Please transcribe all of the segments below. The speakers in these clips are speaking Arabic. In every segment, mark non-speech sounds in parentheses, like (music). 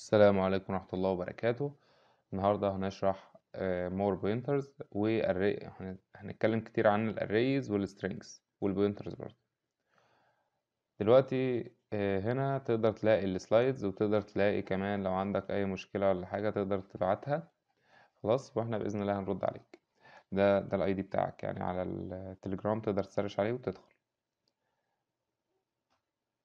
السلام عليكم ورحمة الله وبركاته النهاردة هنشرح مور آه، بوينترز والري هنتكلم كتير عن الاريز والسترينجز والبوينترز برضه دلوقتي آه، هنا تقدر تلاقي السلايدز وتقدر تلاقي كمان لو عندك اي مشكلة ولا حاجة تقدر تبعتها خلاص واحنا بإذن الله هنرد عليك ده ده الاي دي بتاعك يعني على التليجرام تقدر تسرش عليه وتدخل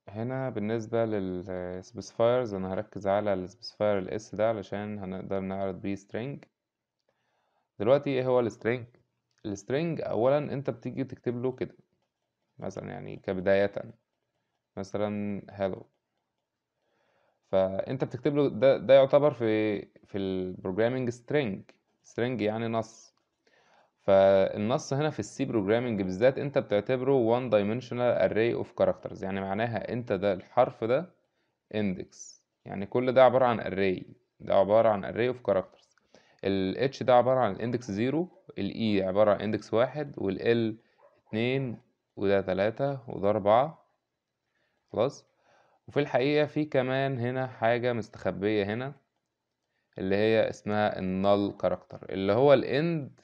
هنا بالنسبة للسبيسفايرز أنا هركز على السبيسفاير الاس ده علشان هنقدر نعرض بيه string دلوقتي ايه هو السترينج السترينج أولا أنت بتيجي تكتب له كده مثلا يعني كبداية مثلا hello فأنت بتكتب له ده, ده يعتبر في في البروجرامينج سترينج سترينج يعني نص فالنص هنا في السي بروجرامنج بالذات انت بتعتبره one dimensional array of characters يعني معناها انت ده الحرف ده index يعني كل ده عبارة عن array ده عبارة عن array of characters ال h ده عبارة عن اندكس زيرو ال e عبارة عن اندكس واحد وال l اتنين وده تلاتة وده أربعة خلاص وفي الحقيقة في كمان هنا حاجة مستخبية هنا اللي هي اسمها النل كاركتر اللي هو الاند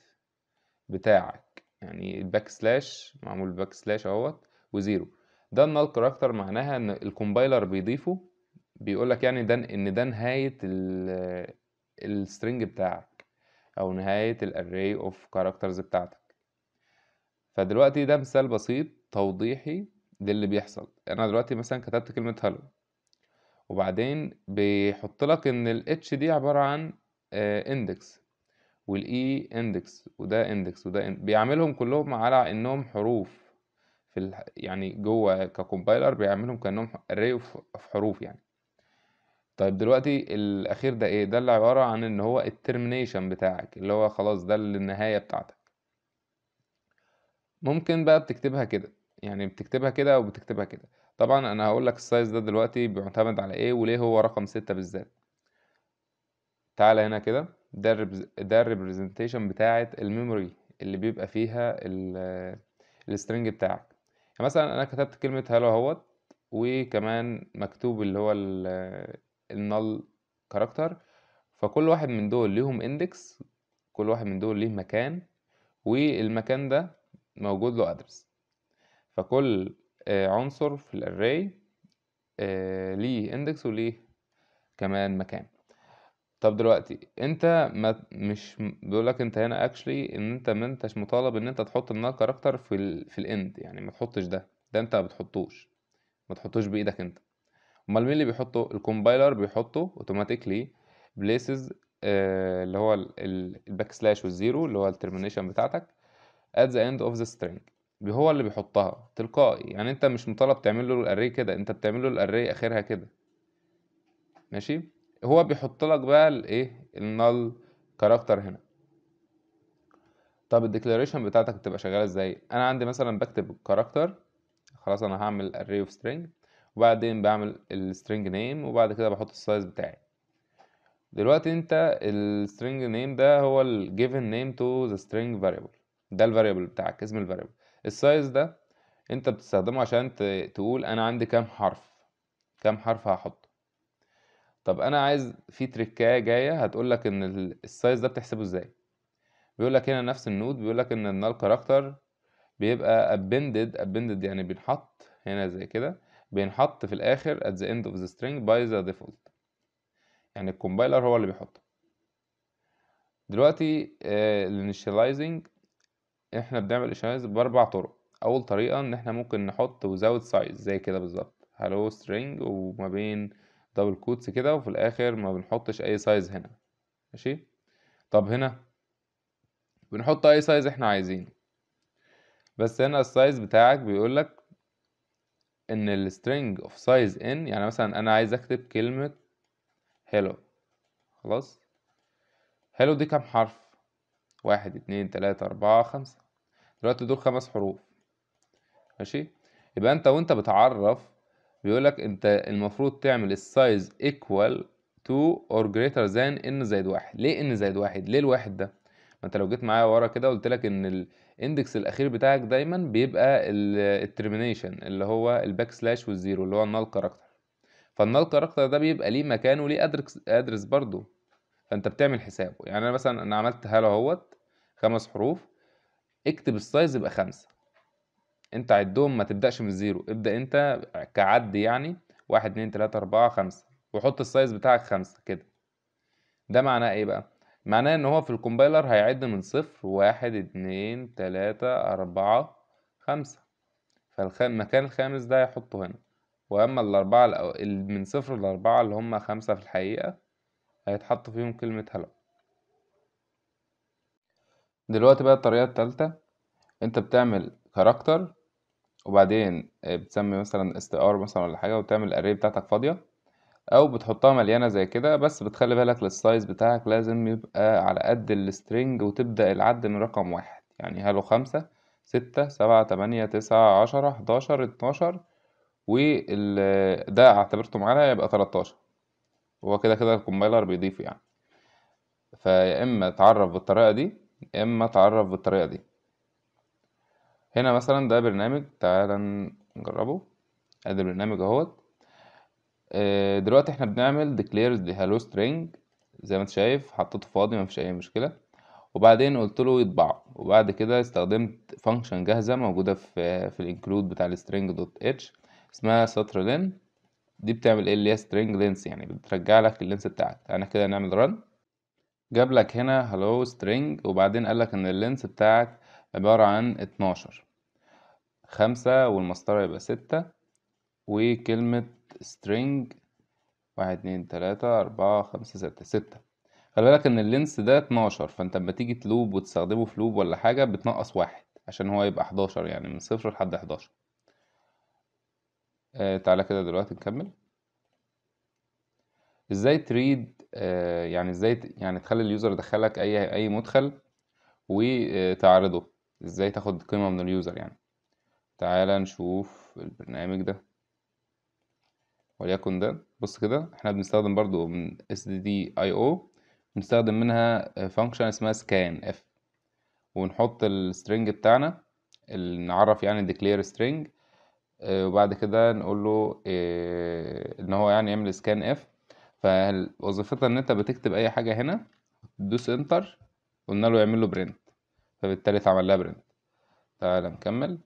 بتاعك يعني الباك سلاش معمول باك سلاش اهوت وزيرو ده النال كاركتر معناها ان الكومبايلر بيضيفه بيقولك يعني ده ان ده نهاية السترنج بتاعك او نهاية الاري اوف كاركترز بتاعتك فدلوقتي ده مثال بسيط توضيحي للي بيحصل انا دلوقتي مثلا كتبت كلمة هلو وبعدين بيحط لك ان الاتش دي عبارة عن اندكس آه، والاي اندكس وده اندكس وده اندكس. بيعملهم كلهم على انهم حروف في ال... يعني جوه ككومبايلر بيعملهم كانهم اري في حروف يعني طيب دلوقتي الاخير ده ايه ده اللي عباره عن ان هو الترمينيشن بتاعك اللي هو خلاص ده النهايه بتاعتك ممكن بقى بتكتبها كده يعني بتكتبها كده وبتكتبها كده طبعا انا هقول لك السايز ده دلوقتي بيعتمد على ايه وليه هو رقم ستة بالذات تعالى هنا كده ده الريبز- ده الريبريزنتيشن بتاعه الميموري اللي بيبقى فيها السترنج بتاعك يعني مثلا انا كتبت كلمه هلو اهوت وكمان مكتوب اللي هو النل كاركتر فكل واحد من دول ليهم اندكس كل واحد من دول ليه مكان والمكان ده موجود له ادرس فكل آه، عنصر في الاري آه، ليه اندكس وليه كمان مكان طب دلوقتي أنت ما مش بيقول لك أنت هنا actually إن أنت ما أنتش مطالب إن أنت تحط النال كاركتر في ال في الاند يعني ما تحطش ده ده أنت ما بتحطوش ما تحطوش بإيدك أنت أمال مين اللي بيحطه الكومبايلر بيحطه اوتوماتيكلي آه، بليسز اللي هو الباك سلاش والزيرو اللي هو الترمينيشن بتاعتك at the end of the string هو اللي بيحطها تلقائي يعني انت مش مطالب تعمل له الاري كده انت بتعمل له الاري اخرها كده ماشي هو بيحط لك بقى الايه النل كاركتر هنا طب الديكلاريشن بتاعتك بتبقى شغاله ازاي انا عندي مثلا بكتب الكاركتر خلاص انا هعمل array of string وبعدين بعمل السترينج نيم وبعد كده بحط السايز بتاعي دلوقتي انت السترينج نيم ده هو ال given name to the string variable ده الفاريبل بتاعك اسم الفاريبل السايز ده انت بتستخدمه عشان تقول انا عندي كام حرف كام حرف هحطه طب انا عايز في تريكايه جايه هتقول لك ان السايز ده بتحسبه ازاي بيقول لك هنا نفس النود بيقول لك ان النال كاركتر بيبقى ابندد ابندد يعني بينحط هنا زي كده بينحط في الاخر at the end of the string by the default يعني الكومبايلر هو اللي بيحطه دلوقتي الانيشاليزنج آه، احنا بنعمل initialize باربع طرق اول طريقه ان احنا ممكن نحط وزود سايز زي كده بالظبط هلو سترينج وما بين دبل كوتس كده وفي الاخر ما بنحطش اي سايز هنا ماشي طب هنا بنحط اي سايز احنا عايزينه بس هنا السايز بتاعك بيقولك ان السترينج اوف سايز ان يعني مثلا انا عايز اكتب كلمة هيلو خلاص هيلو دي كام حرف واحد اتنين تلاتة اربعة خمسة دلوقتي دول خمس حروف ماشي يبقى انت وانت بتعرف بيقولك انت المفروض تعمل السايز ايكوال تو اور جريتر ذان ان زائد واحد ليه ان زائد واحد ليه الواحد ده ما انت لو جيت معايا ورا كده قلت لك ان الاندكس الاخير بتاعك دايما بيبقى الترمينيشن اللي هو الباك سلاش والزيرو اللي هو النال كاركتر فالنال كاركتر ده بيبقى ليه مكان وليه ادرس ادرس برضه فانت بتعمل حسابه يعني انا مثلا انا عملت هالو اهوت خمس حروف اكتب السايز يبقى خمسة انت عدهم ما تبداش من زيرو ابدا انت كعد يعني واحد اتنين تلاته اربعه خمسه وحط السايز بتاعك خمسه كده ده معناه ايه بقى معناه ان هو في الكومبايلر هيعد من صفر واحد اتنين تلاته اربعه خمسة فالمكان الخامس ده هيحطه هنا واما الاربعه الأو... من صفر لاربعه اللي هما خمسه في الحقيقه هيتحط فيهم كلمه هلا دلوقتي بقى الطريقه التالته انت بتعمل كاركتر وبعدين آه، بتسمي مثلا اس تي ار مثلا ولا حاجة وتعمل الاري بتاعتك فاضية أو بتحطها مليانة زي كده بس بتخلي بالك للسايز بتاعك لازم يبقى على قد السترنج وتبدأ العد من رقم واحد يعني هالو خمسة ستة سبعة تمانية تسعة عشرة حداشر اتناشر وده اعتبرته معانا يبقى تلاتاشر هو كده كده الكومبايلر بيضيف يعني فيا إما تعرف بالطريقة دي يا إما تعرف بالطريقة دي هنا مثلا ده برنامج تعالى نجربه ادي البرنامج اهوت آه، دلوقتي احنا بنعمل declares the hello string زي ما انت شايف حطيته فاضي مفيش اي مشكله وبعدين قلت له يطبعه وبعد كده استخدمت فانكشن جاهزه موجوده في في الانكلود بتاع السترينج دوت اتش اسمها سطر لين دي بتعمل ايه اللي هي string length يعني بترجع لك اللينس بتاعك انا كده نعمل run جاب لك هنا hello string وبعدين قال لك ان اللينس بتاعك عبارة عن اتناشر خمسة والمسطرة يبقى ستة وكلمة string واحد اتنين تلاتة أربعة خمسة ستة ستة خلي بالك إن اللينس ده اتناشر فأنت أما تيجي تلوب وتستخدمه في لوب ولا حاجة بتنقص واحد عشان هو يبقى حداشر يعني من صفر لحد حداشر آه تعالى كده دلوقتي نكمل ازاي تريد آه يعني ازاي يعني تخلي اليوزر يدخلك اي اي مدخل وتعرضه ازاي تاخد قيمة من اليوزر يعني تعالى نشوف البرنامج ده وليكن ده بص كده احنا بنستخدم برضو من SDDIO بنستخدم منها فانكشن اسمها scanf ونحط السترنج بتاعنا اللي نعرف يعني declare string آه، وبعد كده نقول له آه، ان هو يعني يعمل سكان اف فوظيفتها ان انت بتكتب اي حاجه هنا تدوس انتر قلنا له يعمل له برنت فبالتالي اتعمل لها برنت تعالى نكمل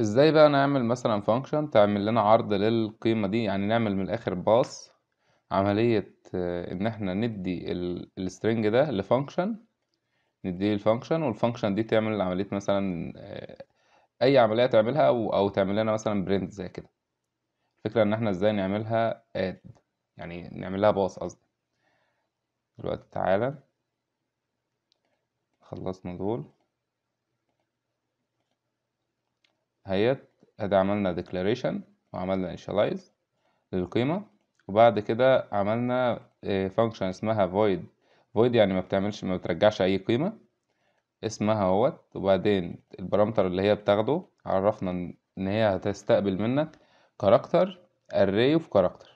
ازاي بقى نعمل مثلا فانكشن تعمل لنا عرض للقيمة دي يعني نعمل من الاخر باص عملية آه، ان احنا ندي السترنج ده لفانكشن نديه الفانكشن والفانكشن دي تعمل عملية مثلا آه، اي عملية تعملها او, أو تعمل لنا مثلا برنت زي كده الفكرة ان احنا ازاي نعملها اد يعني نعملها باص قصدي دلوقتي تعالى خلصنا دول هيت ادي عملنا declaration وعملنا initialize للقيمة وبعد كده عملنا آه، function اسمها void void يعني ما بتعملش ما بترجعش اي قيمة اسمها اهوت وبعدين البارامتر اللي هي بتاخده عرفنا ان هي هتستقبل منك كاركتر array of character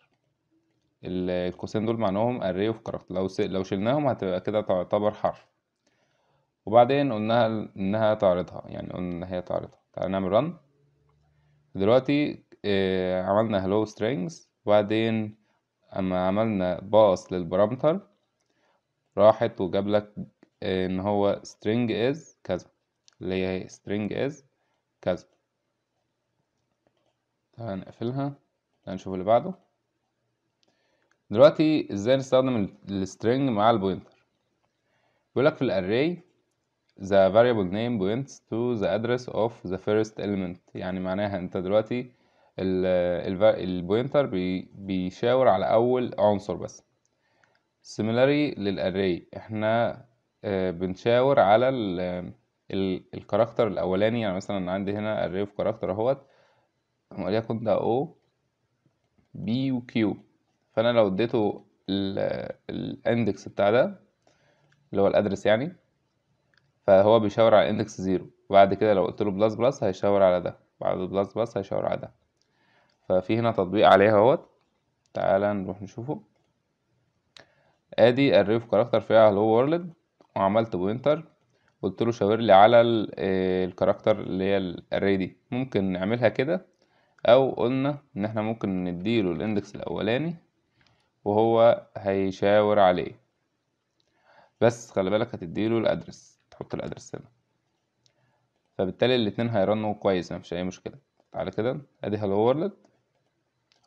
القوسين دول معناهم array of character لو لو شلناهم هتبقى كده تعتبر حرف وبعدين قلناها انها تعرضها يعني قلنا ان هي تعرضها تعالى نعمل run دلوقتي آه عملنا hello strings وبعدين اما عملنا باص للبارامتر راحت وجاب لك آه، ان هو string is كذا اللي هي string is كذا تعال نقفلها تعال نشوف اللي بعده دلوقتي ازاي نستخدم السترنج مع البوينتر بيقولك في الاراي the variable name points to the address of the first element يعني معناها انت دلوقتي البوينتر بي بيشاور على اول عنصر بس similarly للاري احنا آه، بنشاور على الكاركتر الاولاني يعني مثلا عندي هنا array of character اهوت وليكن ده O B و Q فانا لو اديته الاندكس بتاع ده اللي هو الادرس يعني فهو بيشاور على اندكس زيرو وبعد كده لو قلت له بلس بلس هيشاور على ده بعد بلس بلس هيشاور على ده ففي هنا تطبيق عليها اهوت تعالى نروح نشوفه ادي الريف كاركتر فيها هلو وورلد وعملت بوينتر قلت له شاور لي على الكاركتر اللي هي الاري دي ممكن نعملها كده او قلنا ان احنا ممكن نديله الاندكس الاولاني وهو هيشاور عليه بس خلي بالك هتديله الادرس تحط الادرس هنا فبالتالي الاتنين هيرنوا كويس مفيش اي مشكله تعالى كده ادي هالو وورلد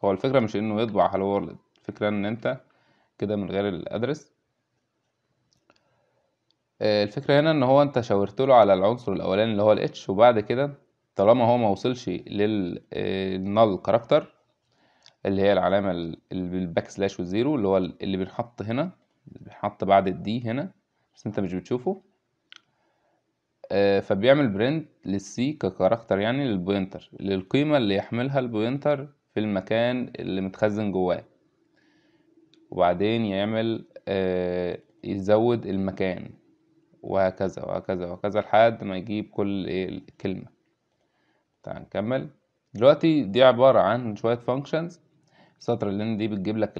هو الفكره مش انه يطبع هالو وورلد الفكره ان انت كده من غير الادرس آه، الفكره هنا ان هو انت شاورت له على العنصر الاولاني اللي هو الاتش وبعد كده طالما هو ما وصلش للنال آه، كاركتر اللي هي العلامه اللي بالباك سلاش والزيرو اللي هو اللي بينحط هنا بنحط بينحط بعد الدي هنا بس انت مش بتشوفه آه، فبيعمل برنت للسي ككاركتر يعني للبوينتر للقيمة اللي يحملها البوينتر في المكان اللي متخزن جواه وبعدين يعمل آه، يزود المكان وهكذا وهكذا وهكذا لحد ما يجيب كل إيه، كلمة تعال نكمل دلوقتي دي عبارة عن شوية فانكشنز سطر اللين دي بتجيب لك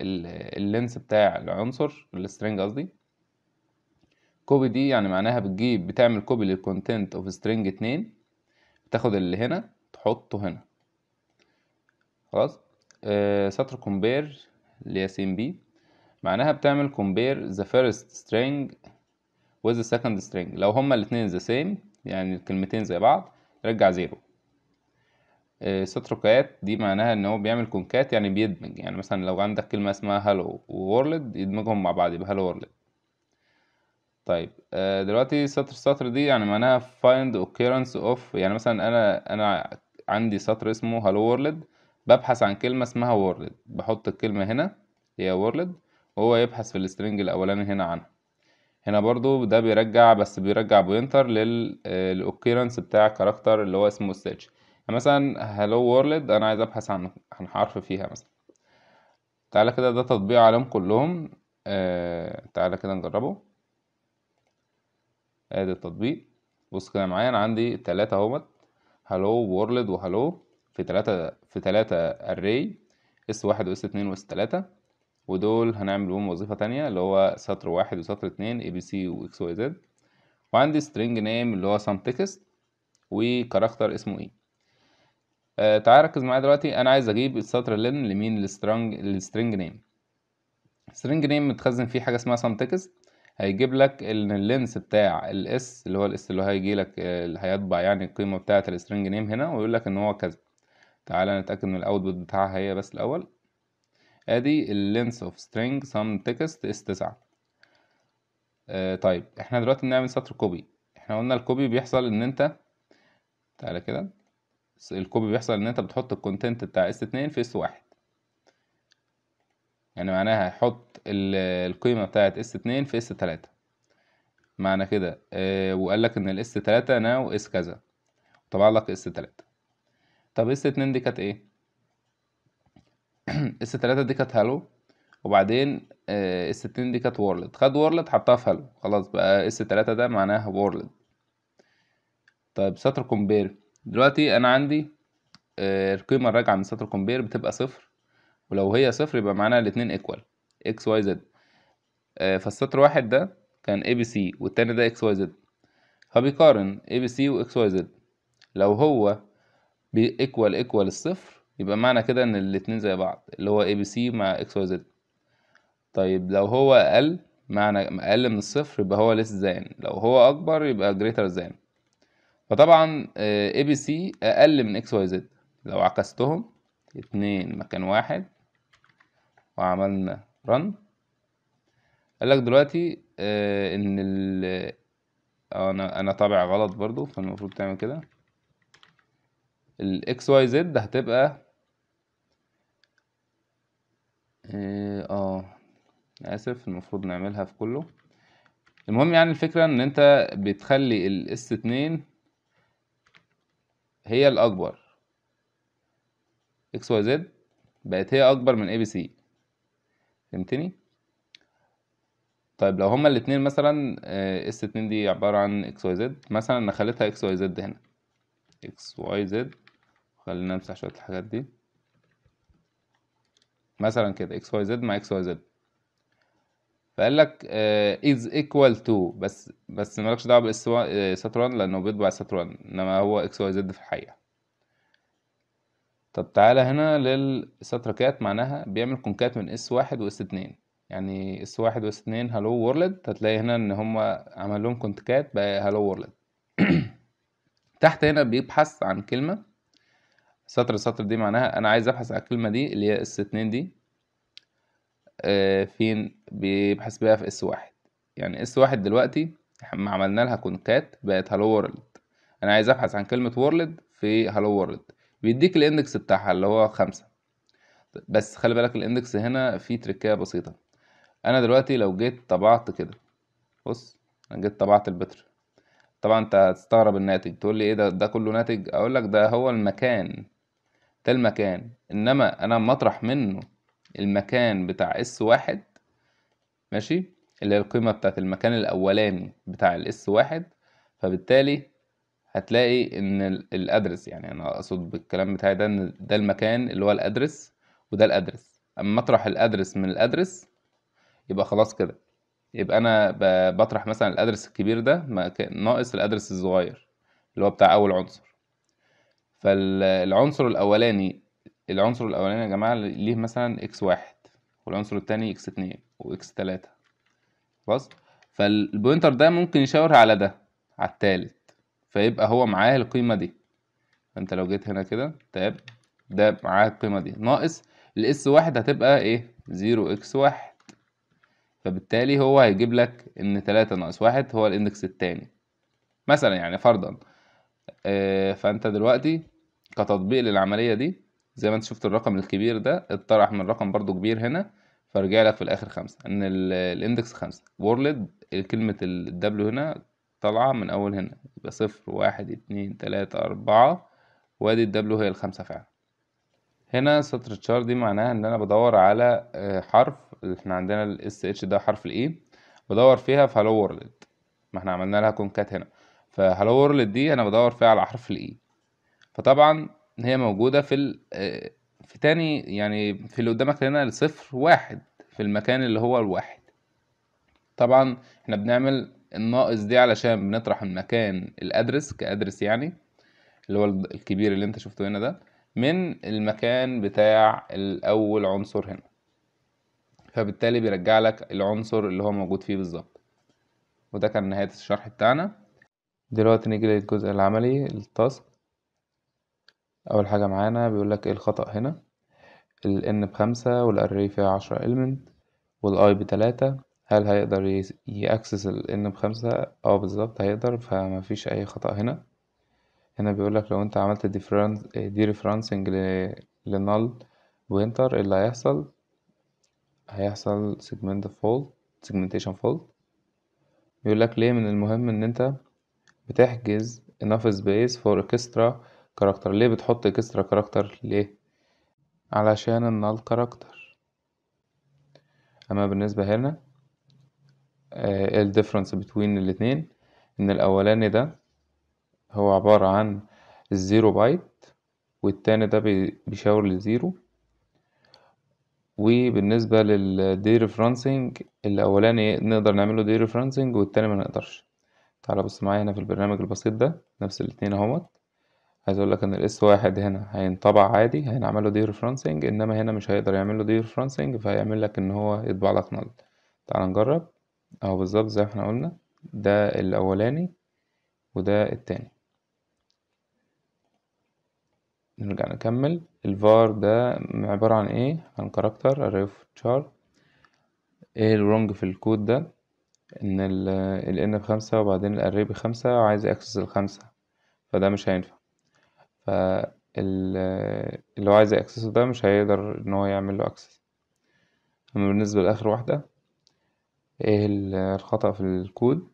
اللينس بتاع العنصر السترينج قصدي كوبي دي يعني معناها بتجيب بتعمل كوبي للكونتنت اوف سترينج اتنين بتاخد اللي هنا تحطه هنا خلاص آه سطر كومبير لياسين بي معناها بتعمل كومبير ذا فيرست سترينج وذ سكند سترينج لو هما الاتنين ذا سيم يعني الكلمتين زي بعض رجع زيرو آه، سطر كات دي معناها ان هو بيعمل كونكات يعني بيدمج يعني مثلا لو عندك كلمه اسمها هالو وورلد يدمجهم مع بعض يبقى هالو وورلد طيب آه، دلوقتي سطر سطر دي يعني معناها find occurrence of يعني مثلا انا انا عندي سطر اسمه hello world ببحث عن كلمة اسمها world بحط الكلمة هنا هي world وهو يبحث في السترنج الاولاني هنا عنها هنا برضو ده بيرجع بس بيرجع بوينتر آه، occurrence بتاع كاركتر اللي هو اسمه ستيتش يعني مثلا هلو وورلد انا عايز ابحث عن عن حرف فيها مثلا تعالى كده ده تطبيق عليهم كلهم آه تعالى كده نجربه ادي آه، التطبيق بص كده معايا انا عندي التلاتة اهوت هلو وورلد وهلو في تلاتة في تلاتة اري اس واحد واس اتنين واس تلاتة ودول هنعمل بهم وظيفة تانية اللي هو سطر واحد وسطر اتنين اي بي سي واكس واي زد وعندي سترينج نيم اللي هو سام تكست وكاركتر اسمه ايه آه تعال ركز معايا دلوقتي انا عايز اجيب السطر لين لمين السترنج السترنج نيم string نيم متخزن فيه حاجه اسمها سام تكست هيجيب لك ان اللينس بتاع الاس اللي هو الاس اللي هيجي لك هيطبع يعني القيمه بتاعه السترنج نيم هنا ويقول لك ان هو كذا تعالى نتاكد من الاوتبوت بتاعها هي بس الاول ادي اللينس اوف سترنج سم تكست اس 9 طيب احنا دلوقتي بنعمل سطر كوبي احنا قلنا الكوبي بيحصل ان انت تعالى كده الكوبي بيحصل ان انت بتحط الكونتنت بتاع اس 2 في اس 1 يعني معناها هيحط القيمة بتاعت اس اتنين في اس تلاتة معنى كده آه، وقال لك ان الاس تلاتة ناو اس كذا طبعا لك اس تلاتة طب اس اتنين دي كانت ايه اس (clears throat) تلاتة دي كانت هالو وبعدين اس آه، اتنين دي كانت وورلد خد وورلد حطها في هالو خلاص بقى اس تلاتة ده معناها وورلد طيب سطر كومبير دلوقتي انا عندي آه، القيمة الراجعة من سطر كومبير بتبقى صفر ولو هي صفر يبقى معانا الاتنين ايكوال اكس واي زد فالسطر واحد ده كان اي بي سي والتاني ده اكس واي زد فبيقارن اي بي سي واكس واي زد لو هو بيكوال ايكوال الصفر يبقى معنى كده ان الاتنين زي بعض اللي هو اي بي سي مع اكس واي زد طيب لو هو اقل معنى اقل من الصفر يبقى هو ليس زان لو هو اكبر يبقى جريتر زان فطبعا اي بي سي اقل من اكس واي زد لو عكستهم اتنين مكان واحد وعملنا رن قال لك دلوقتي آه، ان ال آه، انا انا طابع غلط برضو فالمفروض تعمل كده الاكس واي زد هتبقى اه, آه اسف المفروض نعملها في كله المهم يعني الفكرة ان انت بتخلي الاس اتنين هي الاكبر اكس واي زد بقت هي اكبر من اي بي سي فهمتني طيب لو هما الاتنين مثلا اس آه، اتنين دي عبارة عن اكس واي زد مثلا انا خليتها اكس واي زد هنا اكس واي زد خلينا نمسح شوية الحاجات دي مثلا كده اكس واي زد مع اكس واي زد فقال لك از ايكوال تو بس بس مالكش دعوه بالاس سطر 1 لانه بيطبع سطر 1 انما هو اكس واي زد في الحقيقه طب تعالى هنا للستركات معناها بيعمل كونكات من اس واحد واس اتنين يعني اس واحد واس اتنين هلو وورلد هتلاقي هنا ان هما عمل لهم كونكات بقى هلو وورلد (clears throat) تحت هنا بيبحث عن كلمة سطر سطر دي معناها انا عايز ابحث عن الكلمة دي اللي هي اس اتنين دي آه، فين بيبحث بيها في اس واحد يعني اس واحد دلوقتي ما عملنا لها كونكات بقت هلو وورلد انا عايز ابحث عن كلمة وورلد في هلو وورلد بيديك الاندكس بتاعها اللي هو خمسة بس خلي بالك الاندكس هنا فيه تركية بسيطة انا دلوقتي لو جيت طبعت كده بص انا جيت طبعت البتر طبعا انت هتستغرب الناتج تقول لي ايه ده ده كله ناتج اقول لك ده هو المكان ده المكان انما انا مطرح منه المكان بتاع اس واحد ماشي اللي هي القيمة بتاعت المكان الاولاني بتاع الاس واحد فبالتالي هتلاقي ان الادرس يعني انا اقصد بالكلام بتاعي ده ان ده المكان اللي هو الادرس وده الادرس اما اطرح الادرس من الادرس يبقى خلاص كده يبقى انا بطرح مثلا الادرس الكبير ده ناقص الادرس الصغير اللي هو بتاع اول عنصر فالعنصر الاولاني العنصر الاولاني يا جماعه ليه مثلا اكس واحد والعنصر التاني اكس اتنين واكس تلاتة خلاص فالبوينتر ده ممكن يشاور على ده على التالت فيبقى هو معاه القيمة دي فانت لو جيت هنا كده تاب ده معاه القيمة دي ناقص الاس واحد هتبقى ايه زيرو اكس واحد فبالتالي هو هيجيب لك ان تلاتة ناقص واحد هو الاندكس التاني مثلا يعني فرضا آه فانت دلوقتي كتطبيق للعملية دي زي ما انت شفت الرقم الكبير ده اتطرح من رقم برضو كبير هنا فرجع لك في الاخر خمسة ان الاندكس خمسة وورلد كلمة الدبليو هنا طالعة من أول هنا يبقى صفر واحد اتنين تلاتة أربعة وادي الدبلو هي الخمسة فعلا هنا سطر تشار دي معناها إن أنا بدور على آه، حرف احنا عندنا الإس إتش ده حرف الإي e. بدور فيها في هالو وورلد ما احنا عملنا لها كونكات هنا فهالو وورلد دي أنا بدور فيها على حرف الإي e. فطبعا هي موجودة في ال آه، في تاني يعني في اللي قدامك هنا الصفر واحد في المكان اللي هو الواحد طبعا احنا بنعمل الناقص دي علشان بنطرح المكان الادرس كادرس يعني اللي هو الكبير اللي انت شفته هنا ده من المكان بتاع الاول عنصر هنا فبالتالي بيرجع لك العنصر اللي هو موجود فيه بالظبط وده كان نهاية الشرح بتاعنا دلوقتي نيجي للجزء العملي التاسك اول حاجة معانا بيقول لك ايه الخطأ هنا ال n بخمسة والاري فيها عشرة element والاي بتلاتة هل هيقدر يأكسس ال N بخمسة؟ اه بالظبط هيقدر فيش أي خطأ هنا هنا بيقولك لو انت عملت defer- dereferencing ل وانتر إيه اللي هيحصل هيحصل سيجمنت فولت سيجمنتيشن فولت بيقولك ليه من المهم ان انت بتحجز enough space for extra character ليه بتحط extra character ليه علشان النال character اما بالنسبة هنا ايه difference بتوين الاتنين ان الاولاني ده هو عبارة عن الزيرو بايت والتاني ده بيشاور لزيرو وبالنسبة للدي ريفرنسنج الأولاني نقدر نعمله دي ريفرنسنج والتاني منقدرش تعال بص معايا هنا في البرنامج البسيط ده نفس الاتنين اهوت عايز اقول لك ان الاس واحد هنا هينطبع عادي هينعمله دي ريفرنسنج انما هنا مش هيقدر يعمله دي ريفرنسنج فهيعمل لك ان هو يطبع لك نل تعال نجرب أهو بالظبط زي ما احنا قلنا ده الأولاني وده التاني نرجع نكمل الفار ده عبارة عن ايه عن كاركتر array of ايه الرونج في الكود ده ان ال n بخمسة وبعدين الاري بخمسة وعايز يأكسس الخمسة فده مش هينفع ف اللي هو عايز يأكسسه ده مش هيقدر ان هو يعمل له اكسس اما بالنسبة لاخر واحدة إيه الخطأ في الكود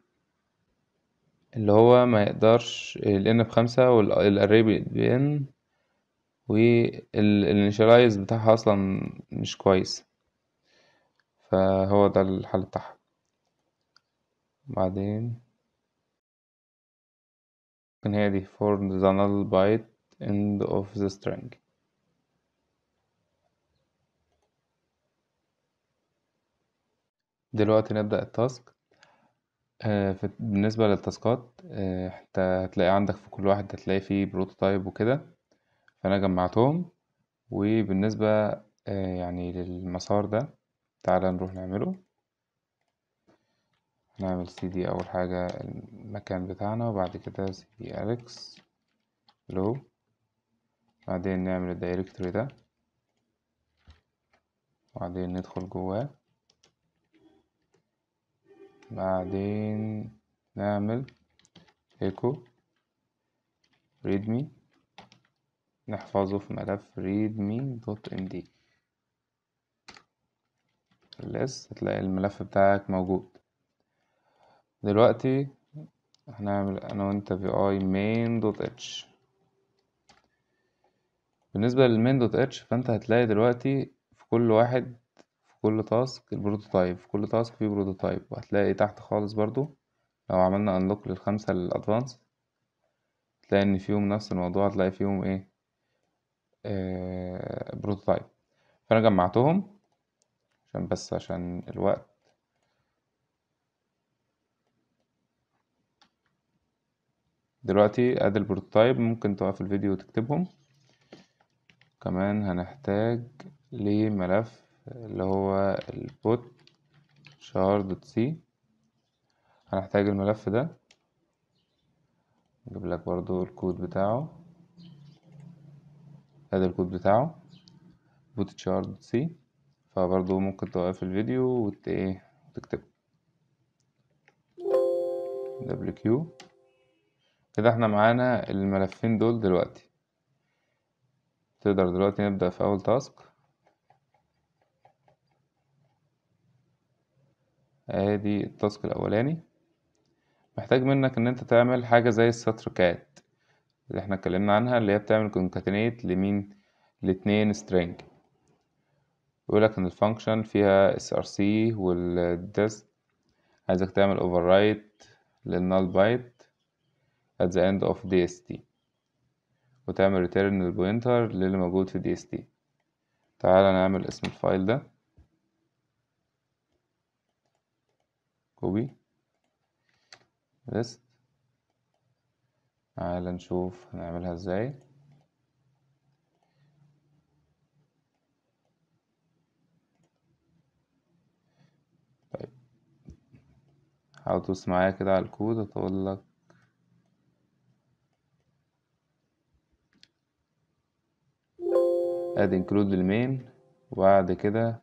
اللي هو ما يقدرش ال n بخمسة بي بn والinitialize بتاعها أصلا مش كويس فهو ده الحل بتاعها بعدين ممكن هي دي for the null byte end of the string دلوقتي نبدأ التاسك آه، بالنسبة للتاسكات آه، انت هتلاقي عندك في كل واحد هتلاقي فيه بروتوتايب وكده فأنا جمعتهم وبالنسبة آه، يعني للمسار ده تعالى نروح نعمله نعمل cd أول حاجة المكان بتاعنا وبعد كده cd alex لو بعدين نعمل الدايركتوري ده وبعدين ندخل جواه بعدين نعمل echo readme نحفظه في ملف readme.md ls هتلاقي الملف بتاعك موجود دلوقتي هنعمل انا وانت في اي main دوت اتش بالنسبة للمين دوت اتش فانت هتلاقي دلوقتي في كل واحد كل تاسك البروتوتايب في كل تاسك فيه بروتوتايب وهتلاقي تحت خالص برضو لو عملنا انلوك للخمسة الادفانس تلاقي ان فيهم نفس الموضوع هتلاقي فيهم ايه بروتوتايب آه، فانا جمعتهم عشان بس عشان الوقت دلوقتي ادي البروتوتايب ممكن توقف الفيديو وتكتبهم كمان هنحتاج لملف اللي هو البوت شار دوت سي هنحتاج الملف ده نجيب لك برضو الكود بتاعه هذا الكود بتاعه بوت شار دوت سي فبرضو ممكن توقف الفيديو وت ايه وتكتبه دبليو كيو كده احنا معانا الملفين دول دلوقتي تقدر دلوقتي نبدأ في أول تاسك ادي التاسك الاولاني محتاج منك ان انت تعمل حاجة زي السطر كات اللي احنا اتكلمنا عنها اللي هي بتعمل كونكاتينيت لمين لاتنين سترينج يقولك ان الفانكشن فيها src والدست عايزك تعمل overwrite للnull byte at the end of dst وتعمل return للبوينتر للي موجود في dst تعال نعمل اسم الفايل ده كوبي بس تعال نشوف هنعملها ازاي طيب تبص معايا كده على الكود هتقول لك ادي انكلود المين وبعد كده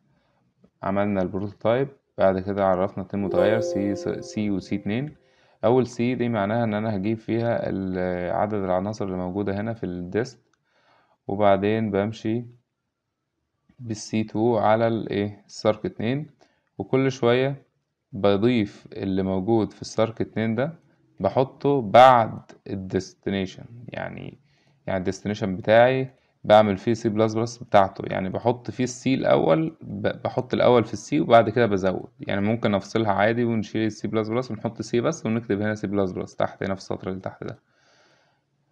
عملنا البروتوتايب بعد كده عرفنا التيم متغير سي سي وسي اتنين اول سي دي معناها ان انا هجيب فيها عدد العناصر اللي موجوده هنا في الديست وبعدين بمشي بالسي 2 على الايه السارك 2 وكل شويه بضيف اللي موجود في السارك 2 ده بحطه بعد الديستنيشن يعني يعني الديستنيشن بتاعي بعمل فيه سي بلس بلس بتاعته يعني بحط فيه السي الاول بحط الاول في السي وبعد كده بزود يعني ممكن افصلها عادي ونشيل السي بلس بلس ونحط سي بس ونكتب هنا سي بلس بلس تحت هنا في السطر اللي تحت ده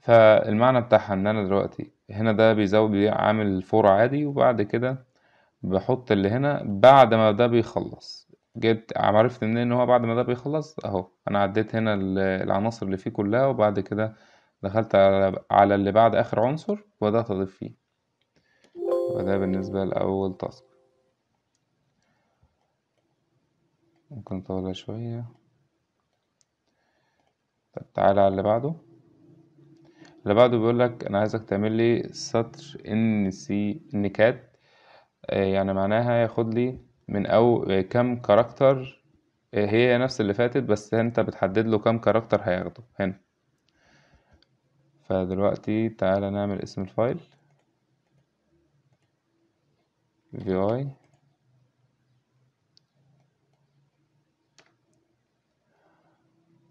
فالمعنى بتاعها ان انا دلوقتي هنا ده بيزود عامل فور عادي وبعد كده بحط اللي هنا بعد ما ده بيخلص جيت عرفت منين ان هو بعد ما ده بيخلص اهو انا عديت هنا العناصر اللي فيه كلها وبعد كده دخلت على على اللي بعد آخر عنصر وبدأت أضيف فيه وده بالنسبة لأول تاسك ممكن اطول شوية طب تعالى على اللي بعده اللي بعده بيقولك أنا عايزك تعمل لي سطر إن سي نكات يعني معناها ياخد لي من أو كم كاركتر آه، هي نفس اللي فاتت بس انت بتحدد له كام كاركتر هياخده هنا فدلوقتي تعالى نعمل اسم الفايل vi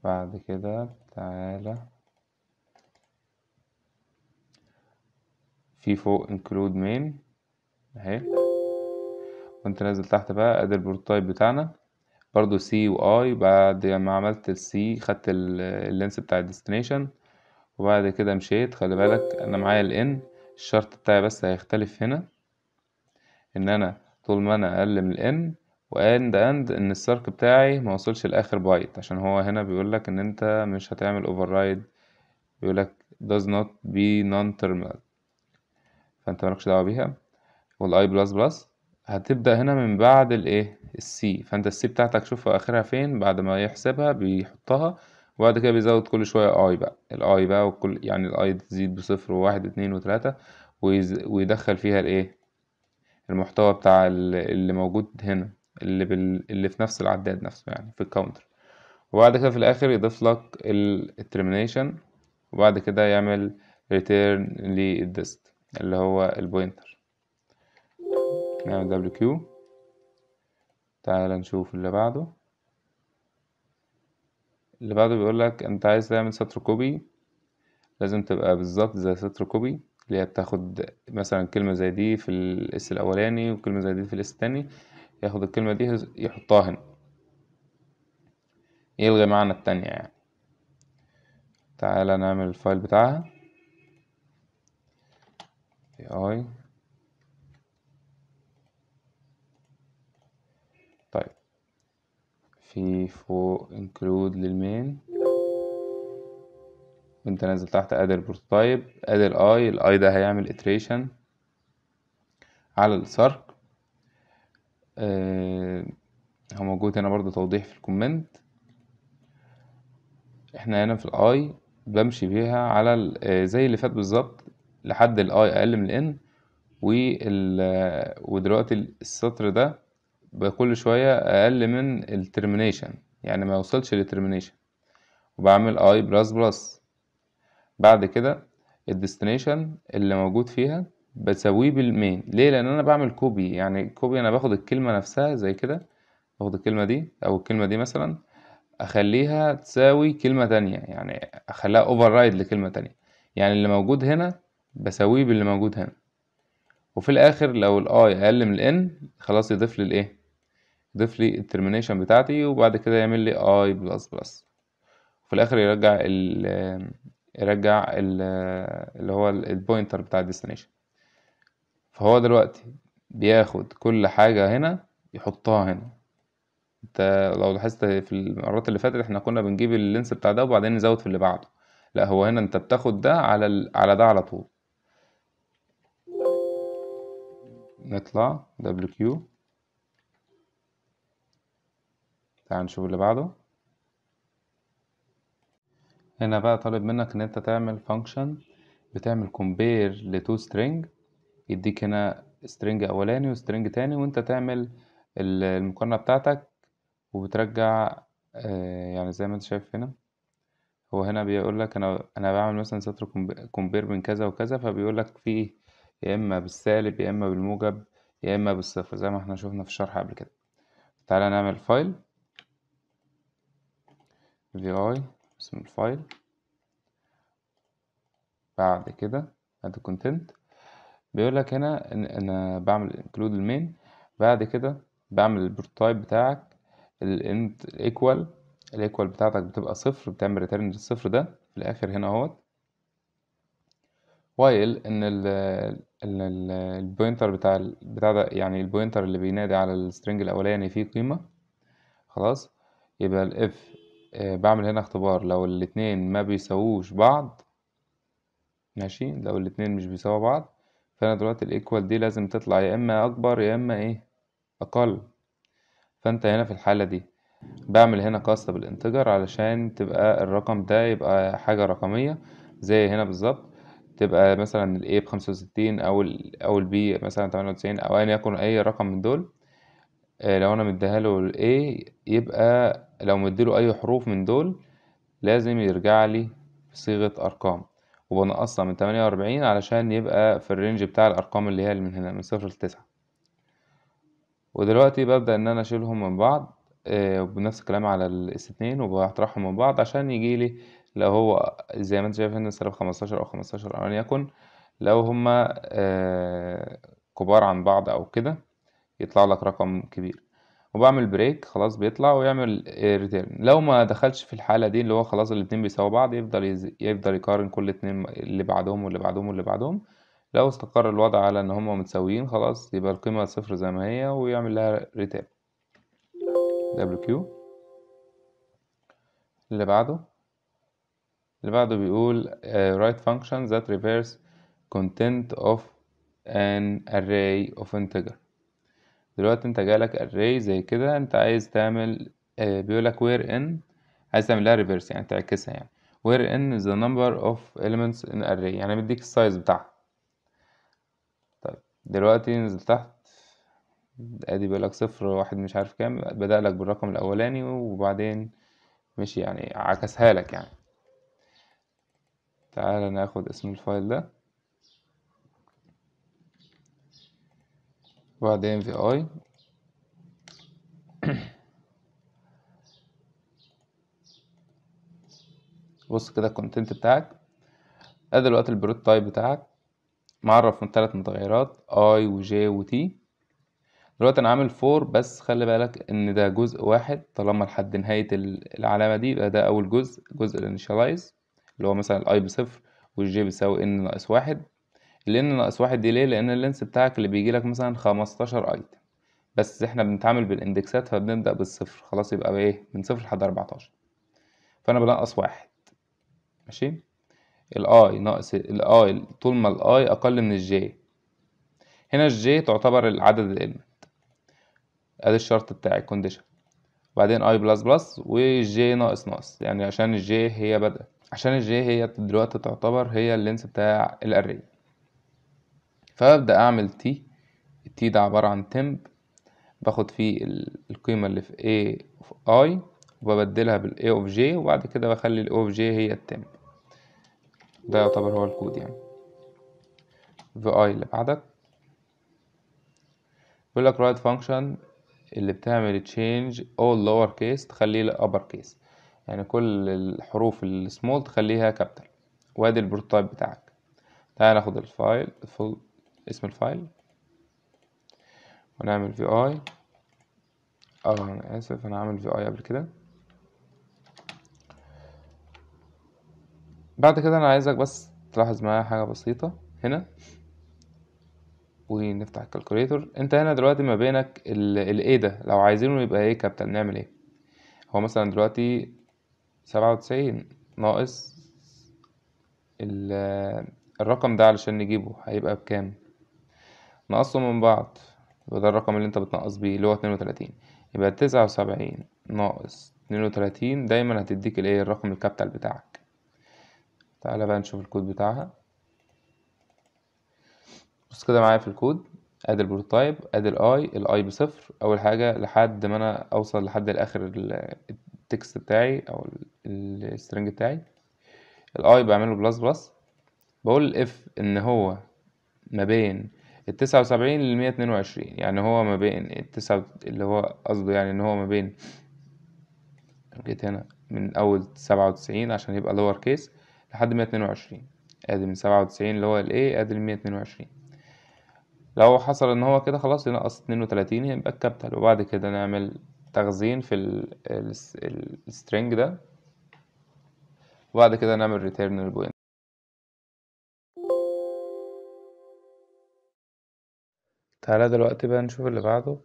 بعد كده تعالى في فوق include main اهي وانت نازل تحت بقى ادي البروتوتايب بتاعنا برضو سي واي بعد ما عملت السي خدت اللينس بتاع الديستنيشن وبعد كده مشيت خلي بالك انا معايا الان الشرط بتاعي بس هيختلف هنا ان انا طول ما انا اقل من الان واند اند ان السيرك بتاعي ما وصلش لاخر بايت عشان هو هنا بيقول لك ان انت مش هتعمل اوفررايد بيقول لك does not be non terminal فانت مالكش دعوه بيها والاي بلس بلس هتبدا هنا من بعد الايه السي فانت السي بتاعتك شوف اخرها فين بعد ما يحسبها بيحطها وبعد كده بيزود كل شوية اي بقى الاي بقى وكل يعني الاي تزيد بصفر وواحد اتنين وتلاتة ويز... ويدخل فيها الايه المحتوى بتاع اللي موجود هنا اللي بال... اللي في نفس العداد نفسه يعني في الكاونتر وبعد كده في الاخر يضيف لك الترمينيشن وبعد كده يعمل return للديست اللي هو البوينتر نعمل دبليو كيو تعال نشوف اللي بعده اللي بعده بيقولك انت عايز تعمل سطر كوبي لازم تبقى بالظبط زي سطر كوبي اللي هي بتاخد مثلا كلمة زي دي في الاس الأولاني وكلمة زي دي في الاس التاني ياخد الكلمة دي يحطها هنا يلغي إيه معنى التانية يعني تعالى نعمل الفايل بتاعها اي في فوق include للمين وانت نازل تحت ادي البروتوتايب ادي الاي الاي ده هيعمل iteration على السرق آه هو موجود هنا برضو توضيح في الكومنت احنا هنا في الاي بمشي بيها على آه، زي اللي فات بالظبط لحد الاي اقل من الان آه، ودلوقتي السطر ده بكل شوية أقل من الترمينيشن يعني ما يوصلش للترمينيشن وبعمل اي بلس بلس بعد كده الديستنيشن اللي موجود فيها بسويه بالمين ليه لان انا بعمل كوبي يعني كوبي انا باخد الكلمه نفسها زي كده باخد الكلمه دي او الكلمه دي مثلا اخليها تساوي كلمه تانية يعني اخليها اوفر رايد لكلمه تانية يعني اللي موجود هنا بسويه باللي موجود هنا وفي الاخر لو الاي اقل من الان خلاص يضيف لي الايه ضيف لي الترمينيشن بتاعتي وبعد كده يعمل لي اي بلس بلس وفي الاخر يرجع ال يرجع ال اللي هو البوينتر بتاع الديستنيشن فهو دلوقتي بياخد كل حاجة هنا يحطها هنا انت لو لاحظت في المرات اللي فاتت احنا كنا بنجيب اللينس بتاع ده وبعدين نزود في اللي بعده لا هو هنا انت بتاخد ده على ال... على ده على طول نطلع دبليو كيو تعال نشوف اللي بعده هنا بقى طالب منك ان انت تعمل فانكشن بتعمل compare لتو string يديك هنا string اولاني وstring تاني وانت تعمل المقارنة بتاعتك وبترجع آه، يعني زي ما انت شايف هنا هو هنا بيقول لك انا انا بعمل مثلا سطر كومبير بين كذا وكذا فبيقول لك فيه يا اما بالسالب يا اما بالموجب يا اما بالصفر زي ما احنا شفنا في الشرح قبل كده تعالى نعمل فايل vi اسم الفايل بعد كده اد كونتنت بيقول لك هنا ان انا بعمل انكلود المين بعد كده بعمل البروت تايب بتاعك الانت ايكوال الايكوال بتاعتك بتبقى صفر بتعمل ريتيرن للصفر ده في الاخر هنا اهوت وايل ان ال البوينتر بتاع بتاع ده يعني البوينتر اللي بينادي على السترنج الاولاني فيه قيمه خلاص يبقى الاف آه، بعمل هنا اختبار لو الاتنين ما بيساووش بعض ماشي لو الاتنين مش بيساووا بعض فانا دلوقتي الايكوال دي لازم تطلع يا اما اكبر يا اما ايه اقل فانت هنا في الحالة دي بعمل هنا قاسة بالانتجر علشان تبقى الرقم ده يبقى حاجة رقمية زي هنا بالظبط تبقى مثلا الاي ب بخمسة وستين أو ال أو البي مثلا تمانية وتسعين أو ان يكن أي رقم من دول آه، لو أنا مديها له الاي يبقى لو مديله أي حروف من دول لازم يرجع لي بصيغة أرقام وبنقصها من تمانية وأربعين علشان يبقى في الرينج بتاع الأرقام اللي هي من هنا من صفر لتسعة ودلوقتي ببدأ إن أنا أشيلهم من بعض آه، وبنفس الكلام على الاثنين وبطرحهم من بعض عشان يجيلي لو هو زي ما انت شايف هنا سالب خمستاشر أو خمستاشر أو أن يكن لو هما آه، كبار عن بعض أو كده يطلع لك رقم كبير وبعمل بريك خلاص بيطلع ويعمل ريتيرن لو ما دخلش في الحالة دي اللي هو خلاص الاتنين بيساووا بعض يفضل يز... يفضل يقارن كل اتنين اللي بعدهم واللي بعدهم واللي بعدهم لو استقر الوضع على ان هما متساويين خلاص يبقى القيمة صفر زي ما هي ويعمل لها ريتيرن دبليو كيو اللي بعده اللي بعده بيقول رايت آه، write function that reverse content of an array of integer دلوقتي انت جالك array زي كده انت عايز تعمل آه، بيقولك where n عايز تعملها reverse يعني تعكسها يعني where n is the number of elements in array يعني مديك السايز بتاعها طيب دلوقتي نزل تحت ادي بيقولك صفر واحد مش عارف كام بدأ لك بالرقم الاولاني وبعدين مش يعني عكسها لك يعني تعالى ناخد اسم الفايل ده وبعدين في اي (coughs) بص كده الكونتنت بتاعك ادي دلوقتي البروت تايب بتاعك معرف من ثلاث متغيرات اي وجي وتي دلوقتي انا عامل فور بس خلي بالك ان ده جزء واحد طالما لحد نهاية العلامة دي يبقى ده اول جزء جزء الانشالايز اللي هو مثلا الاي بصفر والجي بيساوي ان ناقص واحد لان ناقص واحد دي ليه لان اللينس بتاعك اللي بيجي لك مثلا 15 ايتم بس احنا بنتعامل بالاندكسات فبنبدا بالصفر خلاص يبقى ايه من صفر لحد 14 فانا بنقص واحد ماشي الاي ناقص الاي طول ما الاي اقل من الجي هنا الجي تعتبر العدد الالمنت ادي الشرط بتاعي الكونديشن وبعدين اي بلس بلس والجي ناقص ناقص يعني عشان الجي هي بدأ عشان الجي هي دلوقتي تعتبر هي اللينس بتاع الاري فببدأ أعمل تي التي ده عبارة عن temp باخد فيه القيمة اللي في a of i وببدلها بال a of j وبعد كده بخلي ال a of j هي التمب ده يعتبر هو الكود يعني في i اللي بعدك بيقول لك write function اللي بتعمل change all lower case تخليه upper case يعني كل الحروف السمول تخليها كابيتال وادي البروتوتايب بتاعك تعال ناخد الفايل اسم الفايل ونعمل في اي اه انا اسف انا عامل في اي قبل كده بعد كده انا عايزك بس تلاحظ معايا حاجه بسيطه هنا ونفتح الكالكوليتر انت هنا دلوقتي ما بينك ايه ده لو عايزينه يبقى ايه كابتن نعمل ايه هو مثلا دلوقتي سبعة وتسعين ناقص الرقم ده علشان نجيبه هيبقى بكام نقصهم من بعض يبقى ده الرقم اللي انت بتنقص بيه اللي هو اتنين وتلاتين يبقى تسعة وسبعين ناقص اتنين وتلاتين دايما هتديك الايه الرقم الكابيتال بتاعك تعالى بقى نشوف الكود بتاعها بص كده معايا في الكود ادي البروتوتايب ادي الاي الاي بصفر اول حاجه لحد ما انا اوصل لحد الاخر التكست بتاعي او السترنج بتاعي الاي بعمله بلس بلس بقول الاف ان هو ما بين التسعة وسبعين للمية اتنين وعشرين يعني هو ما بين التسعة اللي هو قصده يعني ان هو ما بين جيت هنا من اول سبعة وتسعين عشان يبقى لور كيس لحد مية اتنين وعشرين ادي من سبعة وتسعين اللي هو ال A ادي المية اتنين وعشرين لو حصل ان هو كده خلاص ينقص اتنين وتلاتين يبقى الكابيتال وبعد كده نعمل تخزين في ال السترينج ده وبعد كده نعمل ريتيرن للبوينت تعالى دلوقتي بقى نشوف اللي بعده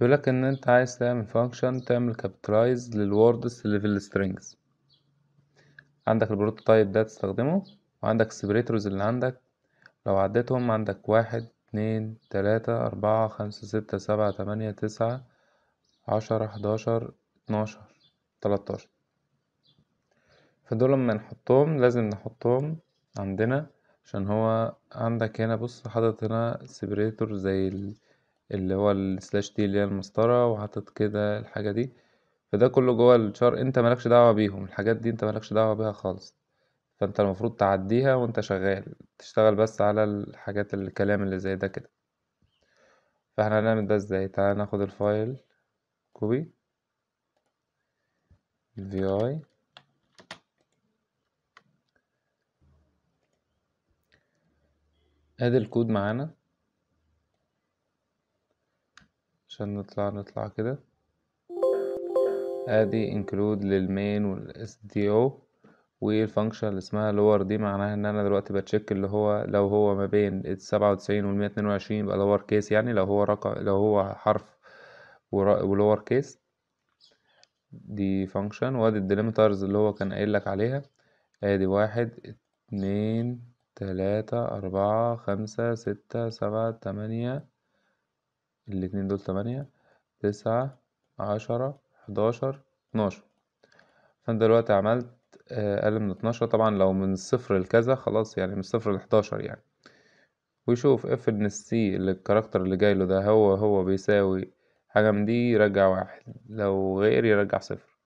بيقولك ان انت عايز تعمل فانكشن تعمل كابتلايز للوردس اللي في السترينجز عندك البروتوتايب ده تستخدمه وعندك السبريتورز اللي عندك لو عديتهم عندك واحد اتنين تلاتة أربعة خمسة ستة سبعة تمانية تسعة عشرة حداشر اتناشر تلاتاشر فدول لما نحطهم لازم نحطهم عندنا عشان هو عندك هنا بص حاطط هنا سيبريتور زي اللي هو السلاش دي اللي هي المسطرة وحاطط كده الحاجة دي فده كله جوه الشار انت مالكش دعوة بيهم الحاجات دي انت مالكش دعوة بيها خالص فانت المفروض تعديها وانت شغال تشتغل بس على الحاجات الكلام اللي زي ده كده فاحنا هنعمل ده ازاي تعال ناخد الفايل كوبي اي ادي الكود معانا عشان نطلع نطلع كده ادي انكلود للمين والاس دي او والفانكشن اللي اسمها لور دي معناها ان انا دلوقتي بتشيك اللي هو لو هو ما بين ال وتسعين والمية اتنين وعشرين يبقى لور كيس يعني لو هو رقم لو هو حرف ولور كيس دي فانكشن وادي الديليمترز اللي هو كان قايل لك عليها ادي واحد اتنين تلاتة أربعة خمسة ستة سبعة تمانية الاتنين دول تمانية تسعة عشرة حداشر اتناشر فأنا دلوقتي عملت آه، أقل من اتناشر طبعا لو من صفر لكذا خلاص يعني من صفر لحداشر يعني ويشوف اف ان السي اللي الكاركتر اللي جايله ده هو هو بيساوي حاجة من دي يرجع واحد لو غير يرجع صفر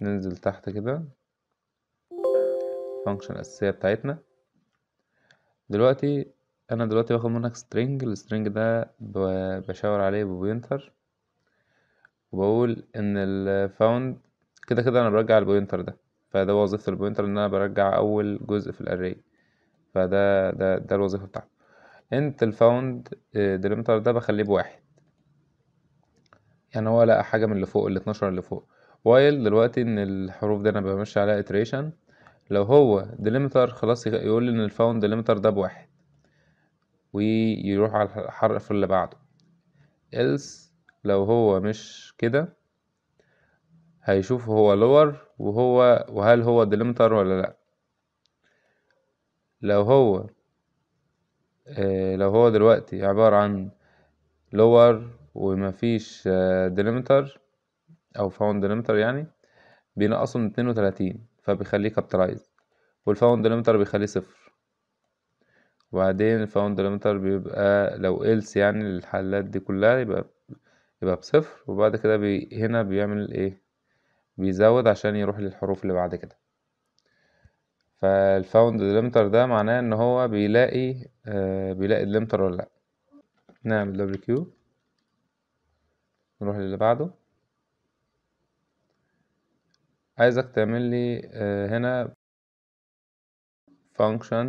ننزل تحت كده الفانكشن الأساسية بتاعتنا دلوقتي انا دلوقتي باخد منك string السترينج ده بشاور عليه ببوينتر وبقول ان ال found كده كده انا برجع البوينتر ده فده وظيفة البوينتر ان انا برجع اول جزء في الاري فده ده ده الوظيفة بتاعته انت الفاوند آه، ديليمتر ده بخليه بواحد يعني هو لقى حاجة من اللي فوق الاتناشر اللي فوق وايل دلوقتي ان الحروف دي انا بمشي عليها iteration لو هو ديليمتر خلاص يقول لي ان الفاوند ديليمتر ده بواحد ويروح على الحرف اللي بعده else لو هو مش كده هيشوف هو لور وهو وهل هو ديليمتر ولا لا لو هو آه لو هو دلوقتي عبارة عن لور ومفيش آه ديليمتر او فاوند ديليمتر يعني بينقصه من اتنين وتلاتين فبيخليه كابترايز والفاوند ليمتر بيخليه صفر وبعدين الفاوند ليمتر بيبقى لو إلس يعني الحالات دي كلها يبقى يبقى بصفر وبعد كده بي هنا بيعمل ايه بيزود عشان يروح للحروف اللي بعد كده فالفاوند ليمتر ده معناه ان هو بيلاقي آه بيلاقي ديليمتر ولا لا نعمل دبليو كيو نروح للي بعده عايزك تعمل لي آه، هنا function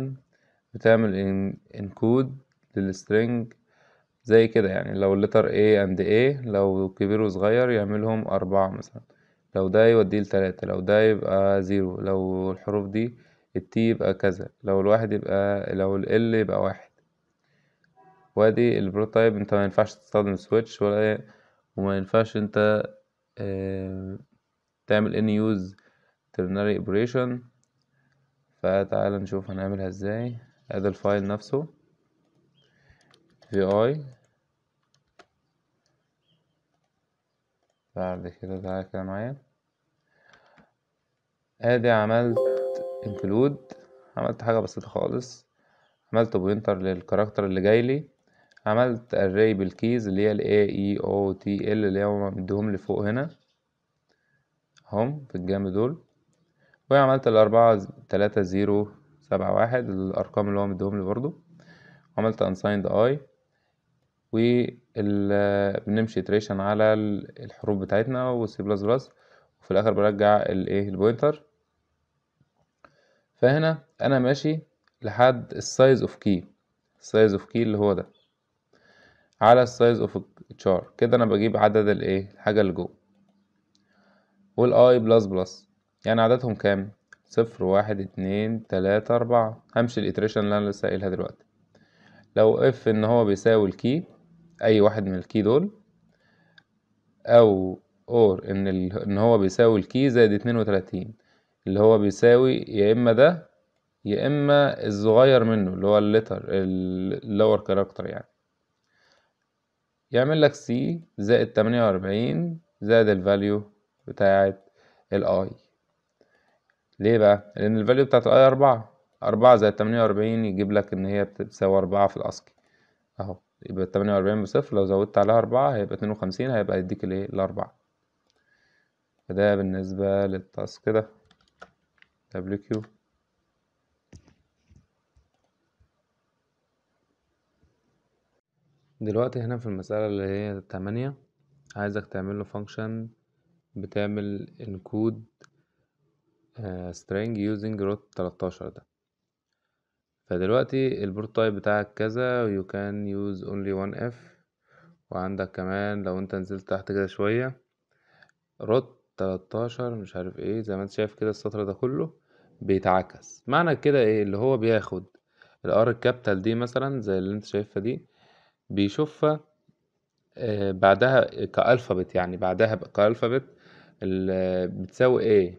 بتعمل en- encode للstring زي كده يعني لو letter A and A لو كبير وصغير يعملهم أربعة مثلا لو ده يوديه لتلاتة لو ده يبقى زيرو لو الحروف دي التي يبقى كذا لو الواحد يبقى لو ال يبقى واحد وادي البروتايب انت ما ينفعش تستخدم سويتش ولا وما ينفعش انت آه، تعمل ان يوز ترنري اوبريشن فتعال نشوف هنعملها ازاي ادي الفايل نفسه في اي بعد كده تعالى كده معايا ادي عملت include عملت حاجة بسيطة خالص عملت بوينتر للكاركتر اللي جاي لي عملت array بالكيز اللي هي ال اي او تي ال اللي هو مديهم لي فوق هنا هم في الجنب دول وعملت الأربعة تلاتة زيرو سبعة واحد الأرقام اللي هو مديهم لي برضو عملت unsigned i وبنمشي تريشن على الحروف بتاعتنا و بلس بلس وفي الآخر برجع الايه البوينتر فهنا أنا ماشي لحد السايز اوف كي السايز اوف كي اللي هو ده على السايز اوف تشار كده انا بجيب عدد الايه الحاجه اللي جوه والاي بلس بلس يعني عددهم كام صفر واحد اتنين تلاتة أربعة همشي الاتريشن اللي أنا لسه قايلها دلوقتي لو اف إن هو بيساوي الكي أي واحد من الكي دول أو اور إن ال... إن هو بيساوي الكي زائد اتنين وتلاتين اللي هو بيساوي يا إما ده يا إما الصغير منه اللي هو اللتر اللور كاركتر يعني يعمل لك سي زائد تمانية وأربعين زائد الفاليو بتاعة الاي ليه بقى؟ لأن الفاليو بتاعة الاي أربعة أربعة زائد تمانية وأربعين يجيب لك إن هي بتساوي أربعة في الأسكي أهو يبقى تمانية وأربعين بصفر لو زودت عليها أربعة هيبقى اتنين وخمسين هيبقى يديك الإيه؟ الأربعة فده بالنسبة للتاسك ده كيو دلوقتي هنا في المسألة اللي هي تمانية عايزك تعمل له فانكشن بتعمل انكود آه، string using root 13 ده فدلوقتي البروتوتايب بتاعك كذا you can use only one f وعندك كمان لو انت نزلت تحت كده شوية روت 13 مش عارف ايه زي ما انت شايف كده السطر ده كله بيتعكس معنى كده ايه اللي هو بياخد الار كابيتال دي مثلا زي اللي انت شايفها دي بيشوفها آه، بعدها كالفابت يعني بعدها كالفابت بتساوي ايه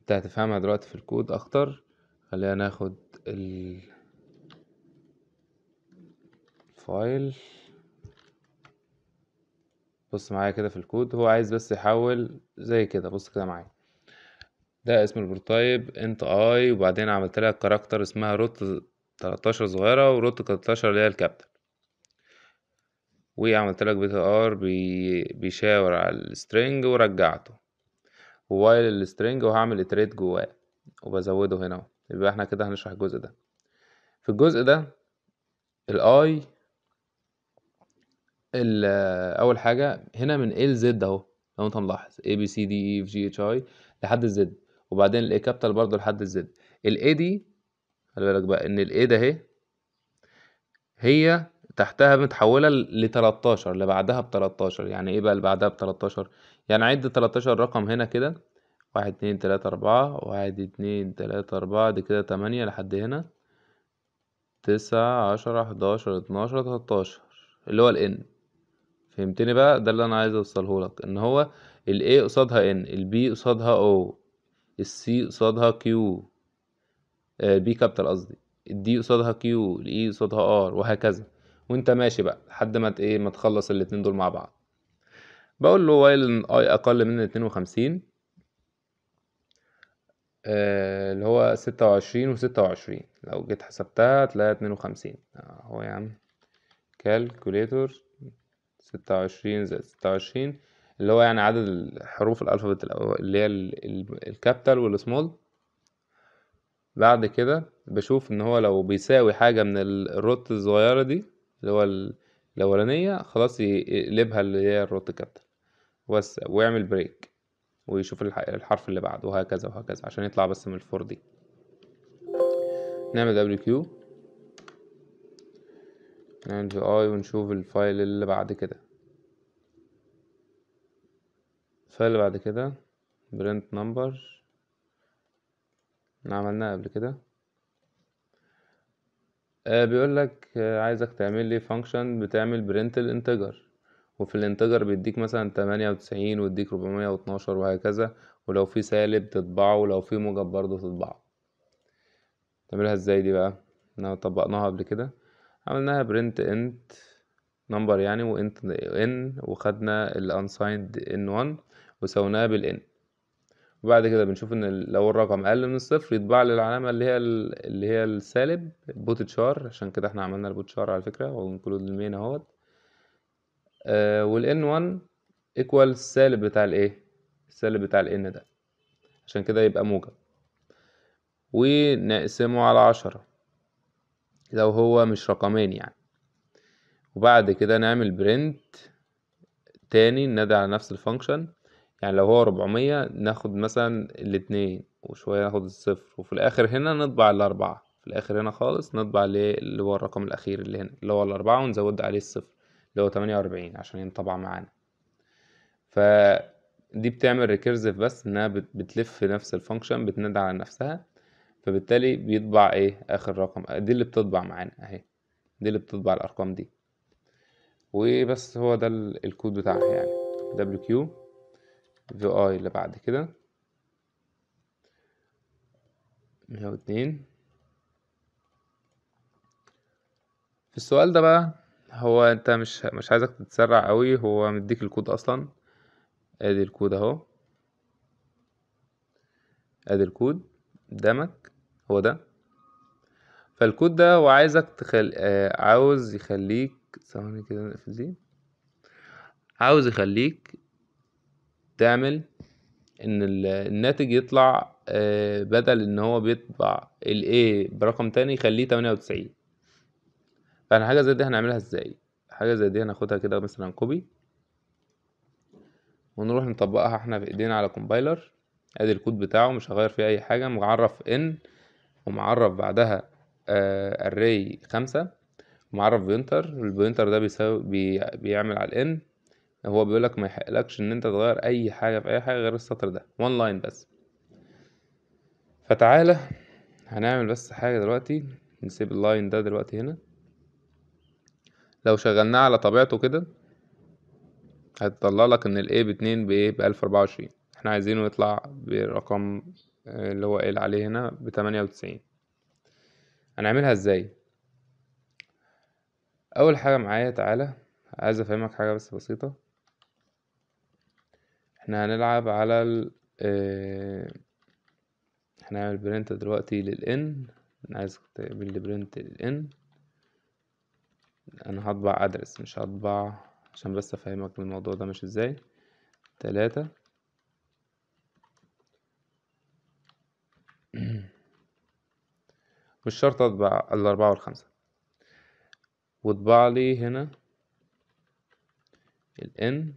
انت هتفهمها دلوقتي في الكود اخطر خلينا ناخد الفايل بص معايا كده في الكود هو عايز بس يحول زي كده بص كده معايا ده اسم البروتايب انت اي وبعدين عملت لها كاركتر اسمها روت 13 صغيره وروت 13 اللي هي الكابتن وعملت لك بي ار بيشاور على السترنج ورجعته ووايل السترنج وهعمل اتريت جواه وبزوده هنا يبقى احنا كده هنشرح الجزء ده في الجزء ده الاي اول حاجه هنا من ال زد اهو لو انت ملاحظ اي بي سي دي اي اف جي اتش اي لحد الزد وبعدين الاي كابيتال برضه لحد الزد الاي دي خلي بالك بقى ان الاي ده اهي هي تحتها متحولة ل 13 اللي بعدها ب 13 يعني ايه بقى اللي بعدها ب 13 يعني عد 13 رقم هنا كده واحد اتنين تلاتة أربعة واحد اتنين تلاتة أربعة دي كده تمانية لحد هنا تسعة عشرة حداشر اتناشر 13 اللي هو الإن فهمتني بقى ده اللي أنا عايز أوصلهولك إن هو ال A قصادها إن ال B قصادها O ال C قصادها Q آه B كابيتال قصدي الدي D قصادها Q الاي E قصادها R وهكذا وانت ماشي بقى لحد ما ايه ما تخلص الاتنين دول مع بعض بقول له وايل i اقل من اتنين وخمسين آه اللي هو ستة وعشرين وستة وعشرين لو جيت حسبتها تلاقيها اتنين وخمسين آه، اهو يا عم كالكوليتور ستة وعشرين زائد ستة وعشرين اللي هو يعني عدد الحروف الألفابت اللي هي الكابيتال والسمول بعد كده بشوف ان هو لو بيساوي حاجة من الروت الصغيرة دي اللي هو الاولانيه خلاص يقلبها اللي هي الروت كابيتال بس ويعمل بريك ويشوف الحرف اللي بعده وهكذا وهكذا عشان يطلع بس من الفور دي نعمل دبليو كيو نعمل في اي ونشوف الفايل اللي بعد كده الفايل اللي بعد كده برنت نمبر عملناه قبل كده آه، بيقول لك آه، عايزك تعمل لي فانكشن بتعمل برنت الانتجر وفي الانتجر بيديك مثلا تمانية وتسعين ويديك ربعمية واتناشر وهكذا ولو في سالب تطبعه ولو في موجب برضه تطبعه تعملها ازاي دي بقى احنا طبقناها قبل كده عملناها برنت انت نمبر يعني وانت ان وخدنا الانسايند ان 1 وساوناها بالان وبعد كده بنشوف ان لو الرقم اقل من الصفر يتباع للعلامه اللي هي اللي هي السالب بوتشار عشان كده احنا عملنا البوتشار على فكره هو المين اهوت والان 1 ايكوال السالب بتاع الايه السالب بتاع الان ده عشان كده يبقى موجب ونقسمه على عشرة لو هو مش رقمين يعني وبعد كده نعمل برنت تاني ندي على نفس الفانكشن يعني لو هو 400 ناخد مثلا الاتنين وشوية ناخد الصفر وفي الآخر هنا نطبع الأربعة في الآخر هنا خالص نطبع اللي هو الرقم الأخير اللي هنا اللي هو الأربعة ونزود عليه الصفر اللي هو 48 عشان ينطبع معانا فدي بتعمل ريكيرزيف بس إنها بتلف نفس الفانكشن بتنادى على نفسها فبالتالي بيطبع إيه آخر رقم آه، دي اللي بتطبع معانا أهي دي اللي بتطبع الأرقام دي وبس هو ده الكود بتاعها يعني دبليو كيو في اي اللي بعد كده مية واتنين في السؤال ده بقى هو انت مش مش عايزك تتسرع قوي هو مديك الكود اصلا ادي الكود اهو ادي الكود قدامك هو ده فالكود ده هو عايزك تخل... آه عاوز يخليك ثواني كده نقفل دي عاوز يخليك تعمل ان الناتج يطلع آه، بدل ان هو بيطبع ال A برقم تاني يخليه تمانية وتسعين فاحنا حاجة زي دي هنعملها ازاي حاجة زي دي هناخدها كده مثلا كوبي ونروح نطبقها احنا في ايدينا على كومبايلر ادي الكود بتاعه مش هغير فيه اي حاجة معرف ان ومعرف بعدها آه، array خمسة معرف بوينتر البوينتر ده بيساوي بيعمل على الان هو بيقول لك ما يحقلكش ان انت تغير اي حاجه في اي حاجه غير السطر ده وان لاين بس فتعالى هنعمل بس حاجه دلوقتي نسيب اللاين ده دلوقتي هنا لو شغلناه على طبيعته كده هتطلع لك ان الاي باتنين 2 ب1024 احنا عايزينه يطلع برقم اللي هو قايل عليه هنا بتمانية وتسعين هنعملها ازاي اول حاجة معايا تعالى عايز افهمك حاجة بس بسيطة احنا هنلعب على ال آه، هنعمل برنت دلوقتي للان عايز تعمل لي برنت للان انا هطبع ادرس مش هطبع عشان بس افهمك الموضوع ده مش ازاي تلاتة (clears throat) مش شرط اطبع الاربعة والخمسة واطبع لي هنا الان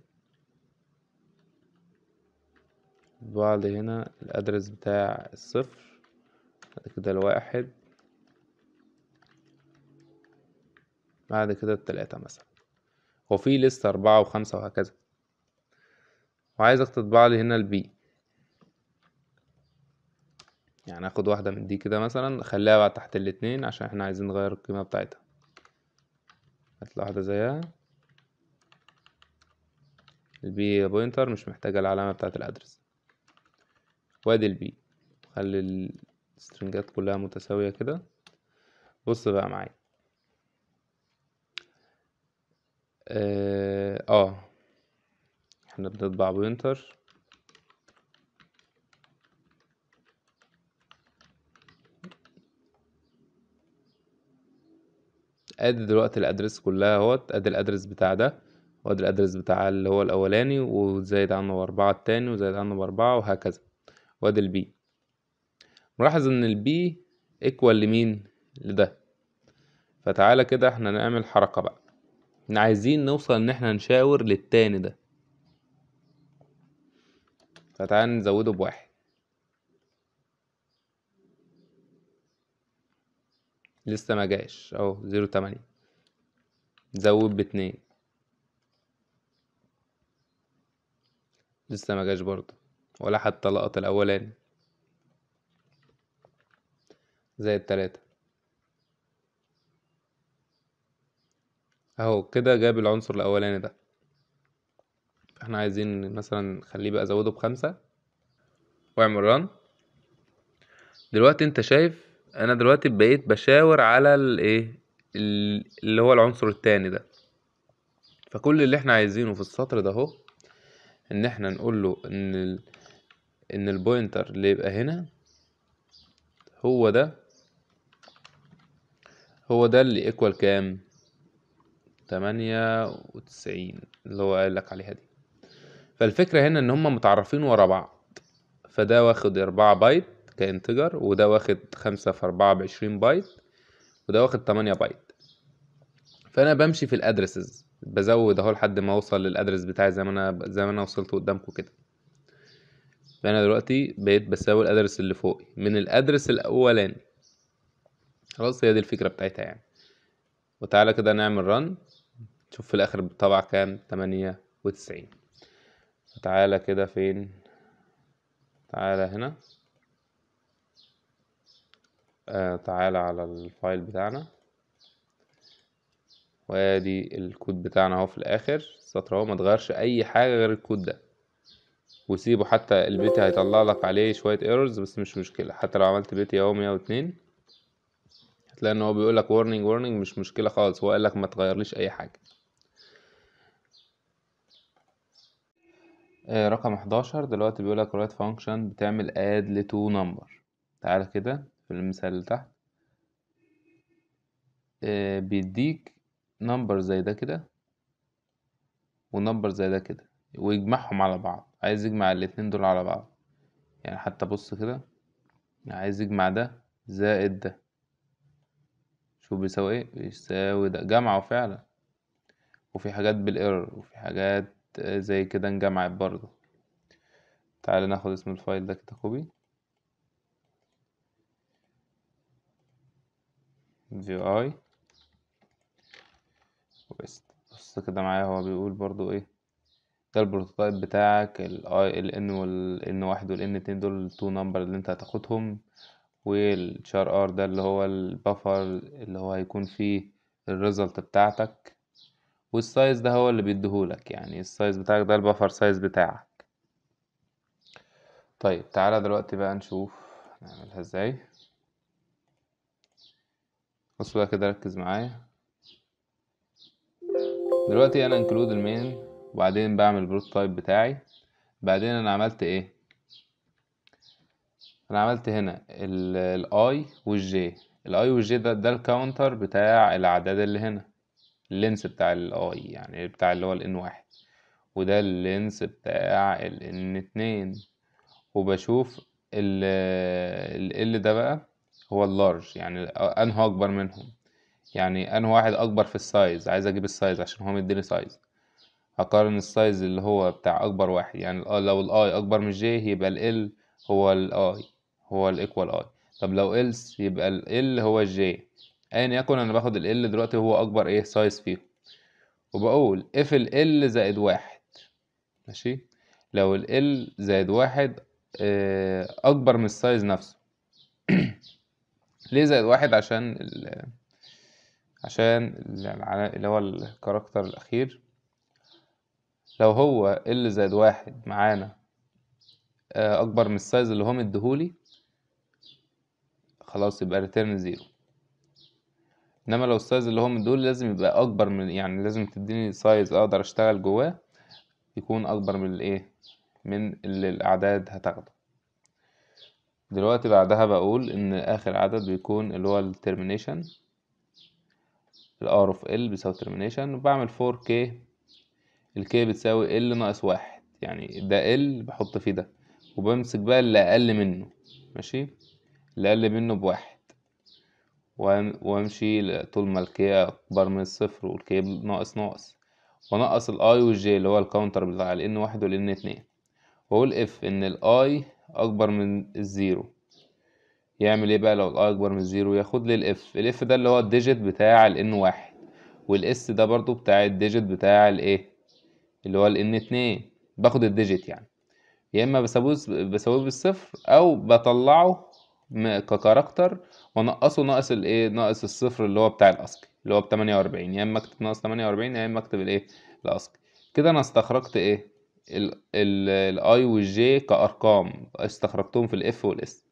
بعد هنا الأدرس بتاع الصفر بعد كده الواحد بعد كده التلاتة مثلا وفي لسه أربعة وخمسة وهكذا وعايزك تطبع لي هنا البي يعني اخد واحدة من دي كده مثلا اخليها بقى تحت الاتنين عشان احنا عايزين نغير القيمة بتاعتها هتلاقي واحدة زيها البي بوينتر مش محتاجة العلامة بتاعت الأدرس وادي البي خلي السترنجات كلها متساوية كده بص بقى معايا اه, آه. احنا بنطبع بوينتر ادي دلوقتي الادرس كلها اهوت ادي الادرس بتاع ده وادي الادرس بتاع اللي هو الاولاني وزايد عنه باربعة التاني وزايد عنه باربعة وهكذا وادي البي نلاحظ ان البي ايكوال لمين لده فتعالى كده احنا نعمل حركة بقى احنا عايزين نوصل ان احنا نشاور للتاني ده فتعالى نزوده بواحد لسه ما جاش اهو زيرو تمانية نزود باتنين لسه ما جاش برضه ولا حتى لقط الأولاني زائد تلاتة اهو كده جاب العنصر الأولاني ده احنا عايزين مثلا نخليه بقى زوده بخمسة واعمل ران دلوقتي انت شايف انا دلوقتي بقيت بشاور على الايه اللي هو العنصر التاني ده فكل اللي احنا عايزينه في السطر ده اهو ان احنا نقول له ان ان البوينتر اللي يبقى هنا هو ده هو ده اللي ايكوال كام تمانية وتسعين اللي هو قال لك عليها دي فالفكرة هنا ان هما متعرفين ورا بعض فده واخد اربعة بايت كانتجر وده واخد خمسة في اربعة بعشرين بايت وده واخد تمانية بايت فانا بمشي في الادرسز بزود اهو لحد ما اوصل للادرس بتاعي زي ما انا زي ما انا وصلت قدامكم كده فانا دلوقتي بقيت بساوي الادرس اللي فوقي من الادرس الاولاني خلاص هي دي الفكره بتاعتها يعني وتعالى كده نعمل رن شوف في الاخر بطبع كام تمانية وتسعين تعالى كده فين تعالى هنا آه تعالى على الفايل بتاعنا وادي الكود بتاعنا اهو في الاخر السطر اهو متغيرش اي حاجه غير الكود ده وسيبه حتى البيت هيطلع لك عليه شوية ايرورز بس مش مشكلة حتى لو عملت بيت اهو مية واتنين هتلاقي ان هو بيقولك warning warning مش مشكلة خالص هو قالك ما تغيرليش اي حاجة آه، رقم 11 دلوقتي بيقولك write function بتعمل add لتو نمبر تعالى كده في المثال اللي تحت آه، بيديك نمبر زي ده كده ونمبر زي ده كده ويجمعهم على بعض عايز يجمع الاتنين دول على بعض يعني حتى بص كده يعني عايز يجمع ده زائد ده شوف بيساوي ايه بيساوي ده جمعه فعلا وفي حاجات بالايرور وفي حاجات زي كده انجمعت برضه تعالى ناخد اسم الفايل ده كده كوبي في اي وبس بص كده معايا هو بيقول برضو ايه ده البروتوتايب بتاعك ال i ال n وال n واحد وال n اتنين دول two نمبر اللي انت هتاخدهم والشار ار ده اللي هو البفر اللي هو هيكون فيه الريزلت بتاعتك والسايز ده هو اللي بيديهولك يعني السايز بتاعك ده البفر سايز بتاعك طيب تعالى دلوقتي بقى نشوف نعملها ازاي بص بقى كده ركز معايا دلوقتي انا انكلود المين وبعدين بعمل البروتوتايب بتاعي بعدين انا عملت ايه انا عملت هنا الاي والجي الاي والجي ده ده الكاونتر بتاع الاعداد اللي هنا اللينس بتاع الاي يعني بتاع اللي هو الان واحد وده اللينس بتاع الان اتنين وبشوف ال ال ده بقى هو اللارج يعني انه اكبر منهم يعني انه واحد اكبر في السايز عايز اجيب السايز عشان هو مديني سايز هقارن السايز اللي هو بتاع اكبر واحد يعني آه، لو الاي اكبر من جي يبقى ال هو الاي هو الايكوال اي طب لو else يبقى ال هو الجي ايا يكن انا باخد ال دلوقتي هو اكبر ايه سايز فيه وبقول اف ال زائد واحد ماشي لو ال زائد واحد آه، اكبر من السايز نفسه (clears throat) ليه زائد واحد عشان ال عشان اللي هو الكاركتر الاخير لو هو ال زائد واحد معانا آه، أكبر من السايز اللي هم مديهولي خلاص يبقى ريتيرن زيرو انما لو السايز اللي هم مديهولي لازم يبقى اكبر من يعني لازم تديني سايز اقدر اشتغل جواه يكون اكبر من الايه من اللي الاعداد هتاخده دلوقتي بعدها بقول ان اخر عدد بيكون اللي هو الترمينيشن الار اوف ال بيساوي ترمينيشن وبعمل 4 كي الكي بتساوي ال ناقص واحد يعني ده ال بحط فيه ده وبمسك بقى اللي اقل منه ماشي اللي اقل منه بواحد وامشي طول ما الكي اكبر من الصفر والكي ناقص ناقص وانقص الاي والجي اللي هو الكاونتر بتاع الان واحد والان اتنين واقول اف ان الاي اكبر من الزيرو يعمل ايه بقى لو الاي اكبر من الزيرو ياخد لي الاف الاف ده اللي هو الديجيت بتاع الان واحد والاس ده برضو بتاع الديجيت بتاع الايه اللي هو الان اتنين باخد الديجيت يعني يا اما بساويه بساويه بالصفر او بطلعه ككاركتر وانقصه ناقص الايه ناقص الصفر اللي هو بتاع الاسكي اللي هو ب 48 يا اما اكتب ناقص 48 يا اما اكتب الايه الاسكي كده انا استخرجت ايه الاي والجي كارقام استخرجتهم في الاف والاس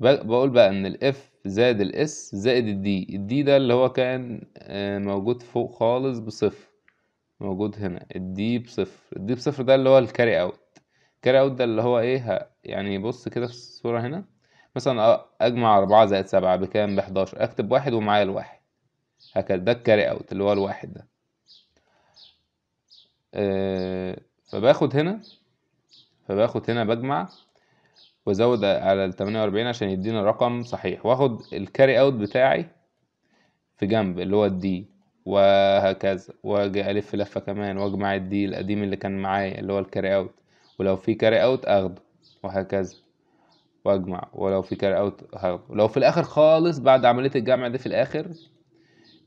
بقول بقى ان الاف زائد الاس زائد الدي الدي ده اللي هو كان آه، موجود فوق خالص بصفر موجود هنا الدي بصفر الدي بصفر ده اللي هو الكاري اوت الكاري اوت ده اللي هو ايه يعني بص كده في الصورة هنا مثلا اجمع أربعة زائد سبعة بكام بحداشر اكتب واحد ومعايا الواحد هكذا ده الكاري اوت اللي هو الواحد ده آه، فباخد هنا فباخد هنا بجمع وازود على ال 48 عشان يديني رقم صحيح واخد الكاري اوت بتاعي في جنب اللي هو الدي وهكذا واجي الف لفه كمان واجمع الدي القديم اللي كان معايا اللي هو الكاري اوت ولو في كاري اوت اخده وهكذا واجمع ولو في كاري اوت هاخده ولو في الاخر خالص بعد عمليه الجمع دي في الاخر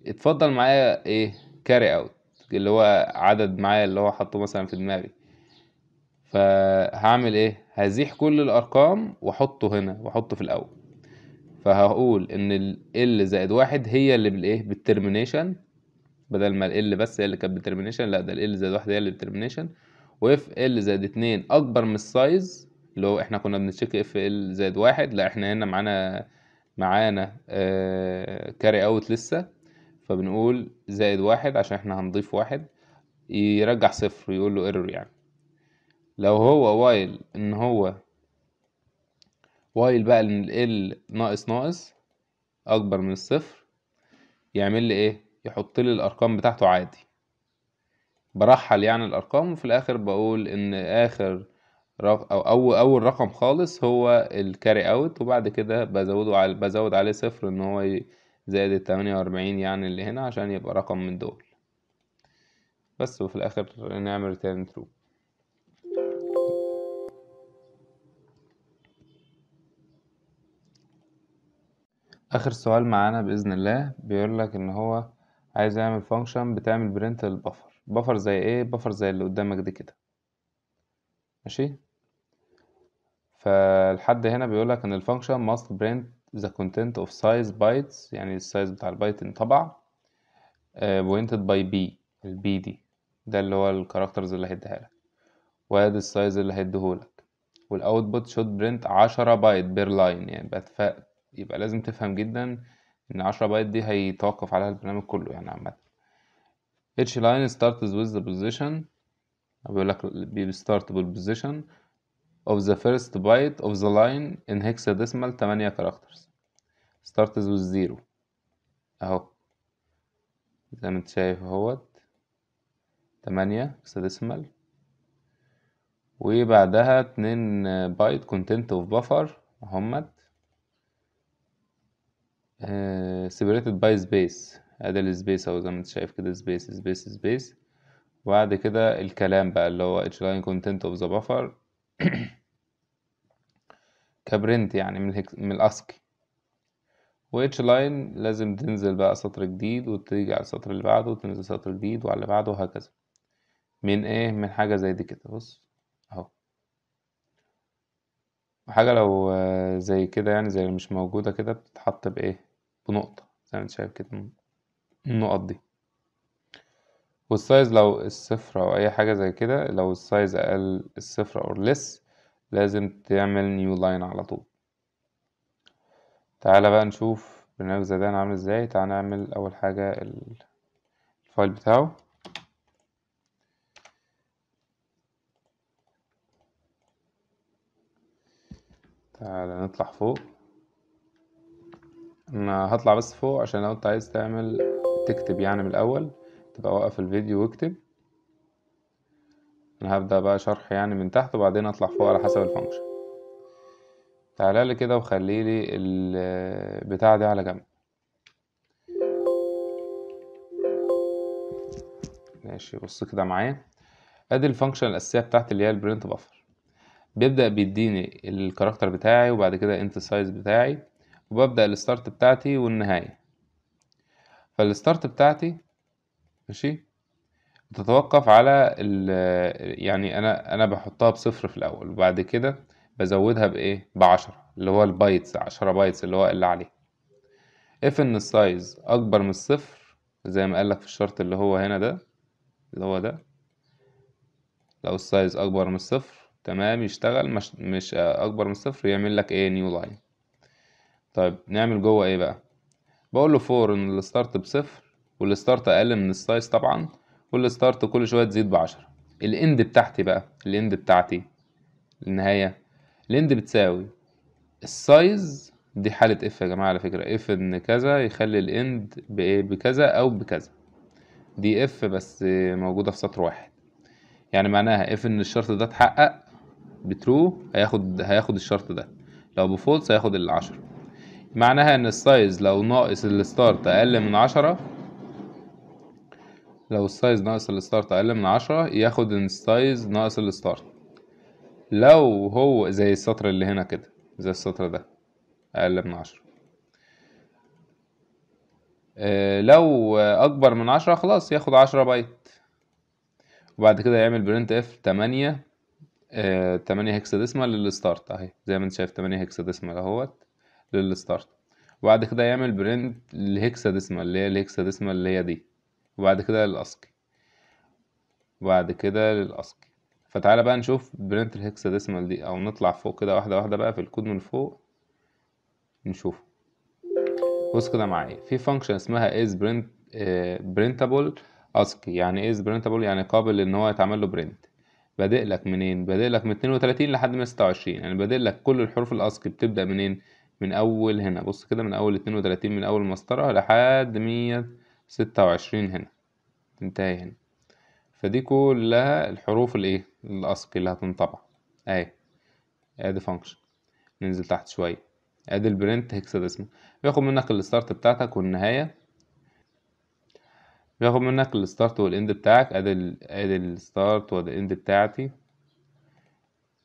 اتفضل معايا ايه كاري اوت اللي هو عدد معايا اللي هو حاطه مثلا في دماغي فهعمل ايه هزيح كل الارقام واحطه هنا واحطه في الاول فهقول ان ال زائد واحد هي اللي بالايه بالترمينيشن بدل ما ال بس هي اللي كانت بالترمينيشن لا ده ال زائد واحد هي اللي بالترمينيشن واف ال زائد اتنين اكبر من السايز اللي هو احنا كنا بنتشيك اف ال زائد واحد لا احنا هنا معانا معانا كاري آه، اوت لسه فبنقول زائد واحد عشان احنا هنضيف واحد يرجع صفر يقول له ايرور يعني لو هو وايل ان هو وايل بقى ان ال ناقص ناقص اكبر من الصفر يعمل لي ايه يحط لي الارقام بتاعته عادي برحل يعني الارقام وفي الاخر بقول ان اخر رق... او اول رقم خالص هو الكاري اوت وبعد كده بزوده على بزود عليه صفر ان هو زائد التمانية واربعين يعني اللي هنا عشان يبقى رقم من دول بس وفي الاخر نعمل ريتيرن ترو اخر سؤال معانا باذن الله بيقول لك ان هو عايز اعمل فانكشن بتعمل برنت للبفر بفر زي ايه بفر زي اللي قدامك دي كده ماشي فالحد هنا بيقولك ان الفانكشن must print the content of size bytes يعني السايز بتاع البايت انطبع آه، pointed by b البي دي ده اللي هو الكاركترز اللي هيديها لك وادي السايز اللي هيديهولك والاوتبوت شوت برنت عشرة بايت بير لاين يعني بتفق. يبقى لازم تفهم جدا ان 10 بايت دي هيتوقف عليها البرنامج كله يعني عامة اتش لاين starts ويز ذا بوزيشن بيقول لك بيستارت بالبوزيشن of the first byte of the line in hexadecimal 8 characters starts with zero اهو زي ما انت شايف اهوت 8 hexadecimal وبعدها 2 byte content of buffer اهمت آه، separated by space ادي السبيس او زي ما انت شايف كده سبيس سبيس سبيس وبعد كده الكلام بقى اللي هو اتش لاين كونتنت اوف ذا بفر كبرنت يعني من الهك... من الاسكي واتش لاين لازم تنزل بقى سطر جديد وتيجي على السطر اللي بعده وتنزل سطر جديد وعلى اللي بعده وهكذا من ايه من حاجه زي دي كده بص اهو وحاجه لو آه، زي كده يعني زي اللي مش موجوده كده بتتحط بايه بنقطة زي ما انت شايف كده النقط دي والسايز لو الصفر أو أي حاجة زي كده لو السايز أقل الصفر أو لس لازم تعمل نيو لاين على طول تعالى بقى نشوف برنامج زدان عامل ازاي تعالى نعمل أول حاجة الفايل بتاعه تعالى نطلع فوق انا هطلع بس فوق عشان لو انت عايز تعمل تكتب يعني من الاول تبقى وقف الفيديو واكتب انا هبدأ بقى شرح يعني من تحت وبعدين اطلع فوق على حسب الفانكشن تعالى لي كده وخلي لي البتاعة دي على جنب ماشي بص كده معايا ادي الفانكشن الاساسيه بتاعتي اللي هي البرنت بفر بيبدا بيديني الكاركتر بتاعي وبعد كده انت سايز بتاعي وببدأ الستارت بتاعتي والنهاية فالستارت بتاعتي ماشي بتتوقف على ال يعني أنا أنا بحطها بصفر في الأول وبعد كده بزودها بإيه بعشرة اللي هو البايتس عشرة بايتس اللي هو اللي عليه اف ان السايز أكبر من الصفر زي ما قالك في الشرط اللي هو هنا ده اللي هو ده لو السايز أكبر من الصفر تمام يشتغل مش, مش أكبر من الصفر يعمل لك إيه نيو لاين طيب نعمل جوه ايه بقى بقول له فور ان الستارت بصفر والستارت اقل من السايز طبعا والستارت كل شويه تزيد بعشرة الاند بتاعتي بقى الاند بتاعتي النهايه الاند بتساوي السايز دي حاله اف يا جماعه على فكره اف ان كذا يخلي الاند بايه بكذا او بكذا دي اف بس موجوده في سطر واحد يعني معناها اف ان الشرط ده اتحقق بترو هياخد هياخد الشرط ده لو بفولس هياخد العشرة معناها ان السايز لو ناقص الستارت اقل من عشرة لو السايز ناقص الستارت اقل من عشرة ياخد ان السايز ناقص الستارت لو هو زي السطر اللي هنا كده زي السطر ده اقل من عشرة آه، لو اكبر من عشرة خلاص ياخد عشرة بايت وبعد كده يعمل برنت اف تمانية آه، تمانية هكسا دسمة للستارت اهي زي ما انت شايف تمانية دسمة اهوت للستارت وبعد كده يعمل برنت للهكساديسمال اللي هي الهكساديسمال اللي هي دي وبعد كده للاسكي وبعد كده للاسكي فتعالى بقى نشوف برنت الهكساديسمال دي او نطلع فوق كده واحده واحده بقى في الكود من فوق نشوفه بص كده معايا في فانكشن اسمها از برنت برنتابل اسكي يعني از برنتابل يعني قابل ان هو يتعمل له برنت بادئ لك منين بادئ لك من 32 لحد 126 يعني بادئ لك كل الحروف الاسكي بتبدا منين من اول هنا بص كده من اول اتنين وتلاتين من اول مسطرة لحد مية ستة وعشرين هنا تنتهي هنا فدي كلها الحروف الايه الاصقي اللي هتنطبع اهي ادي فانكشن ننزل تحت شوية ادي البرنت اسمه بياخد منك الستارت بتاعتك والنهاية بياخد منك الستارت والاند بتاعك ادي ال ادي الستارت والاند بتاعتي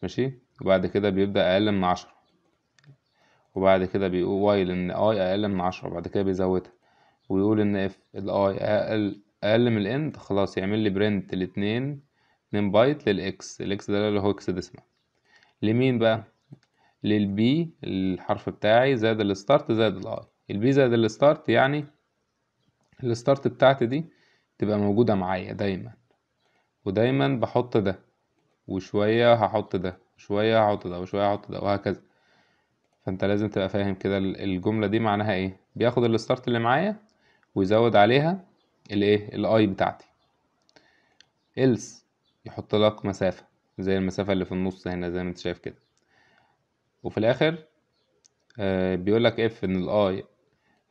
ماشي وبعد كده بيبدأ اقل من عشرة وبعد كده بيقول وايل ان اي اقل من عشرة بعد كده بيزودها ويقول ان اف الاي اقل اقل من الاند خلاص يعمل لي برنت الاتنين اتنين بايت للاكس الاكس ده اللي هو اكس ديسما لمين بقى للبي الحرف بتاعي زائد الستارت زائد الاي البي زائد الستارت يعني الستارت بتاعتي دي تبقى موجودة معايا دايما ودايما بحط ده وشوية هحط ده وشوية هحط ده وشوية هحط ده وهكذا فانت لازم تبقى فاهم كده الجمله دي معناها ايه بياخد الستارت اللي معايا ويزود عليها الايه الاي بتاعتي إلس يحط لك مسافه زي المسافه اللي في النص هنا زي ما انت شايف كده وفي الاخر آه بيقول لك اف ان الاي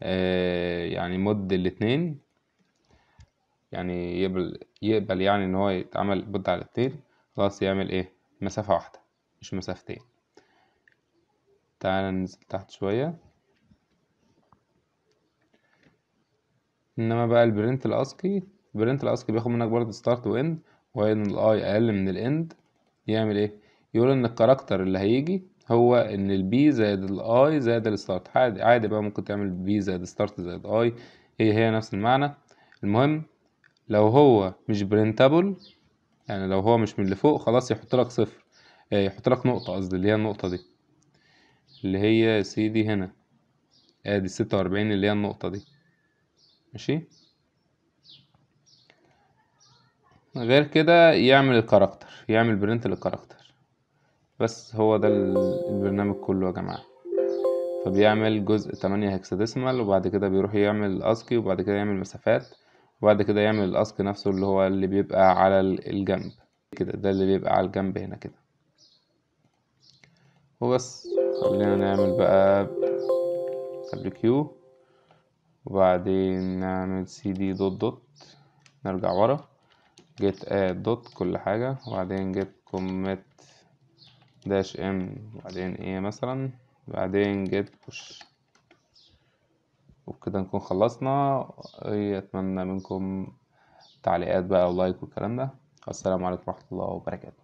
آه يعني مد الاتنين يعني يقبل يقبل يعني ان هو يتعمل مد على الاتنين خلاص يعمل ايه مسافه واحده مش مسافتين تعالى ننزل تحت شوية انما بقى البرنت الاسكي البرنت الاسكي بياخد منك برضه ستارت واند وان الاي اقل من الاند يعمل ايه يقول ان الكاركتر اللي هيجي هو ان البي زائد الاي زائد الستارت عادي عادي بقى ممكن تعمل بي زائد ستارت زائد اي هي هي نفس المعنى المهم لو هو مش برنتابل يعني لو هو مش من اللي فوق خلاص يحط لك صفر آه، يحط لك نقطة قصدي اللي هي النقطة دي اللي هي سي سيدي هنا ادي آه، ستة وأربعين اللي هي النقطة دي ماشي غير كده يعمل الكاركتر يعمل برنت للكاركتر بس هو ده البرنامج كله يا جماعة فبيعمل جزء تمانية هكساديسمال وبعد كده بيروح يعمل الأسكي وبعد كده يعمل مسافات وبعد كده يعمل الأسكي نفسه اللي هو اللي بيبقى على الجنب كده ده اللي بيبقى على الجنب هنا كده وبس خلينا نعمل بقى قبل كيو وبعدين نعمل سي دي دوت دوت نرجع ورا جيت اد دوت كل حاجة وبعدين جيت كوميت داش ام وبعدين ايه مثلا وبعدين جيت بوش وبكده نكون خلصنا ايه اتمنى منكم تعليقات بقى ولايك والكلام ده السلام عليكم ورحمة الله وبركاته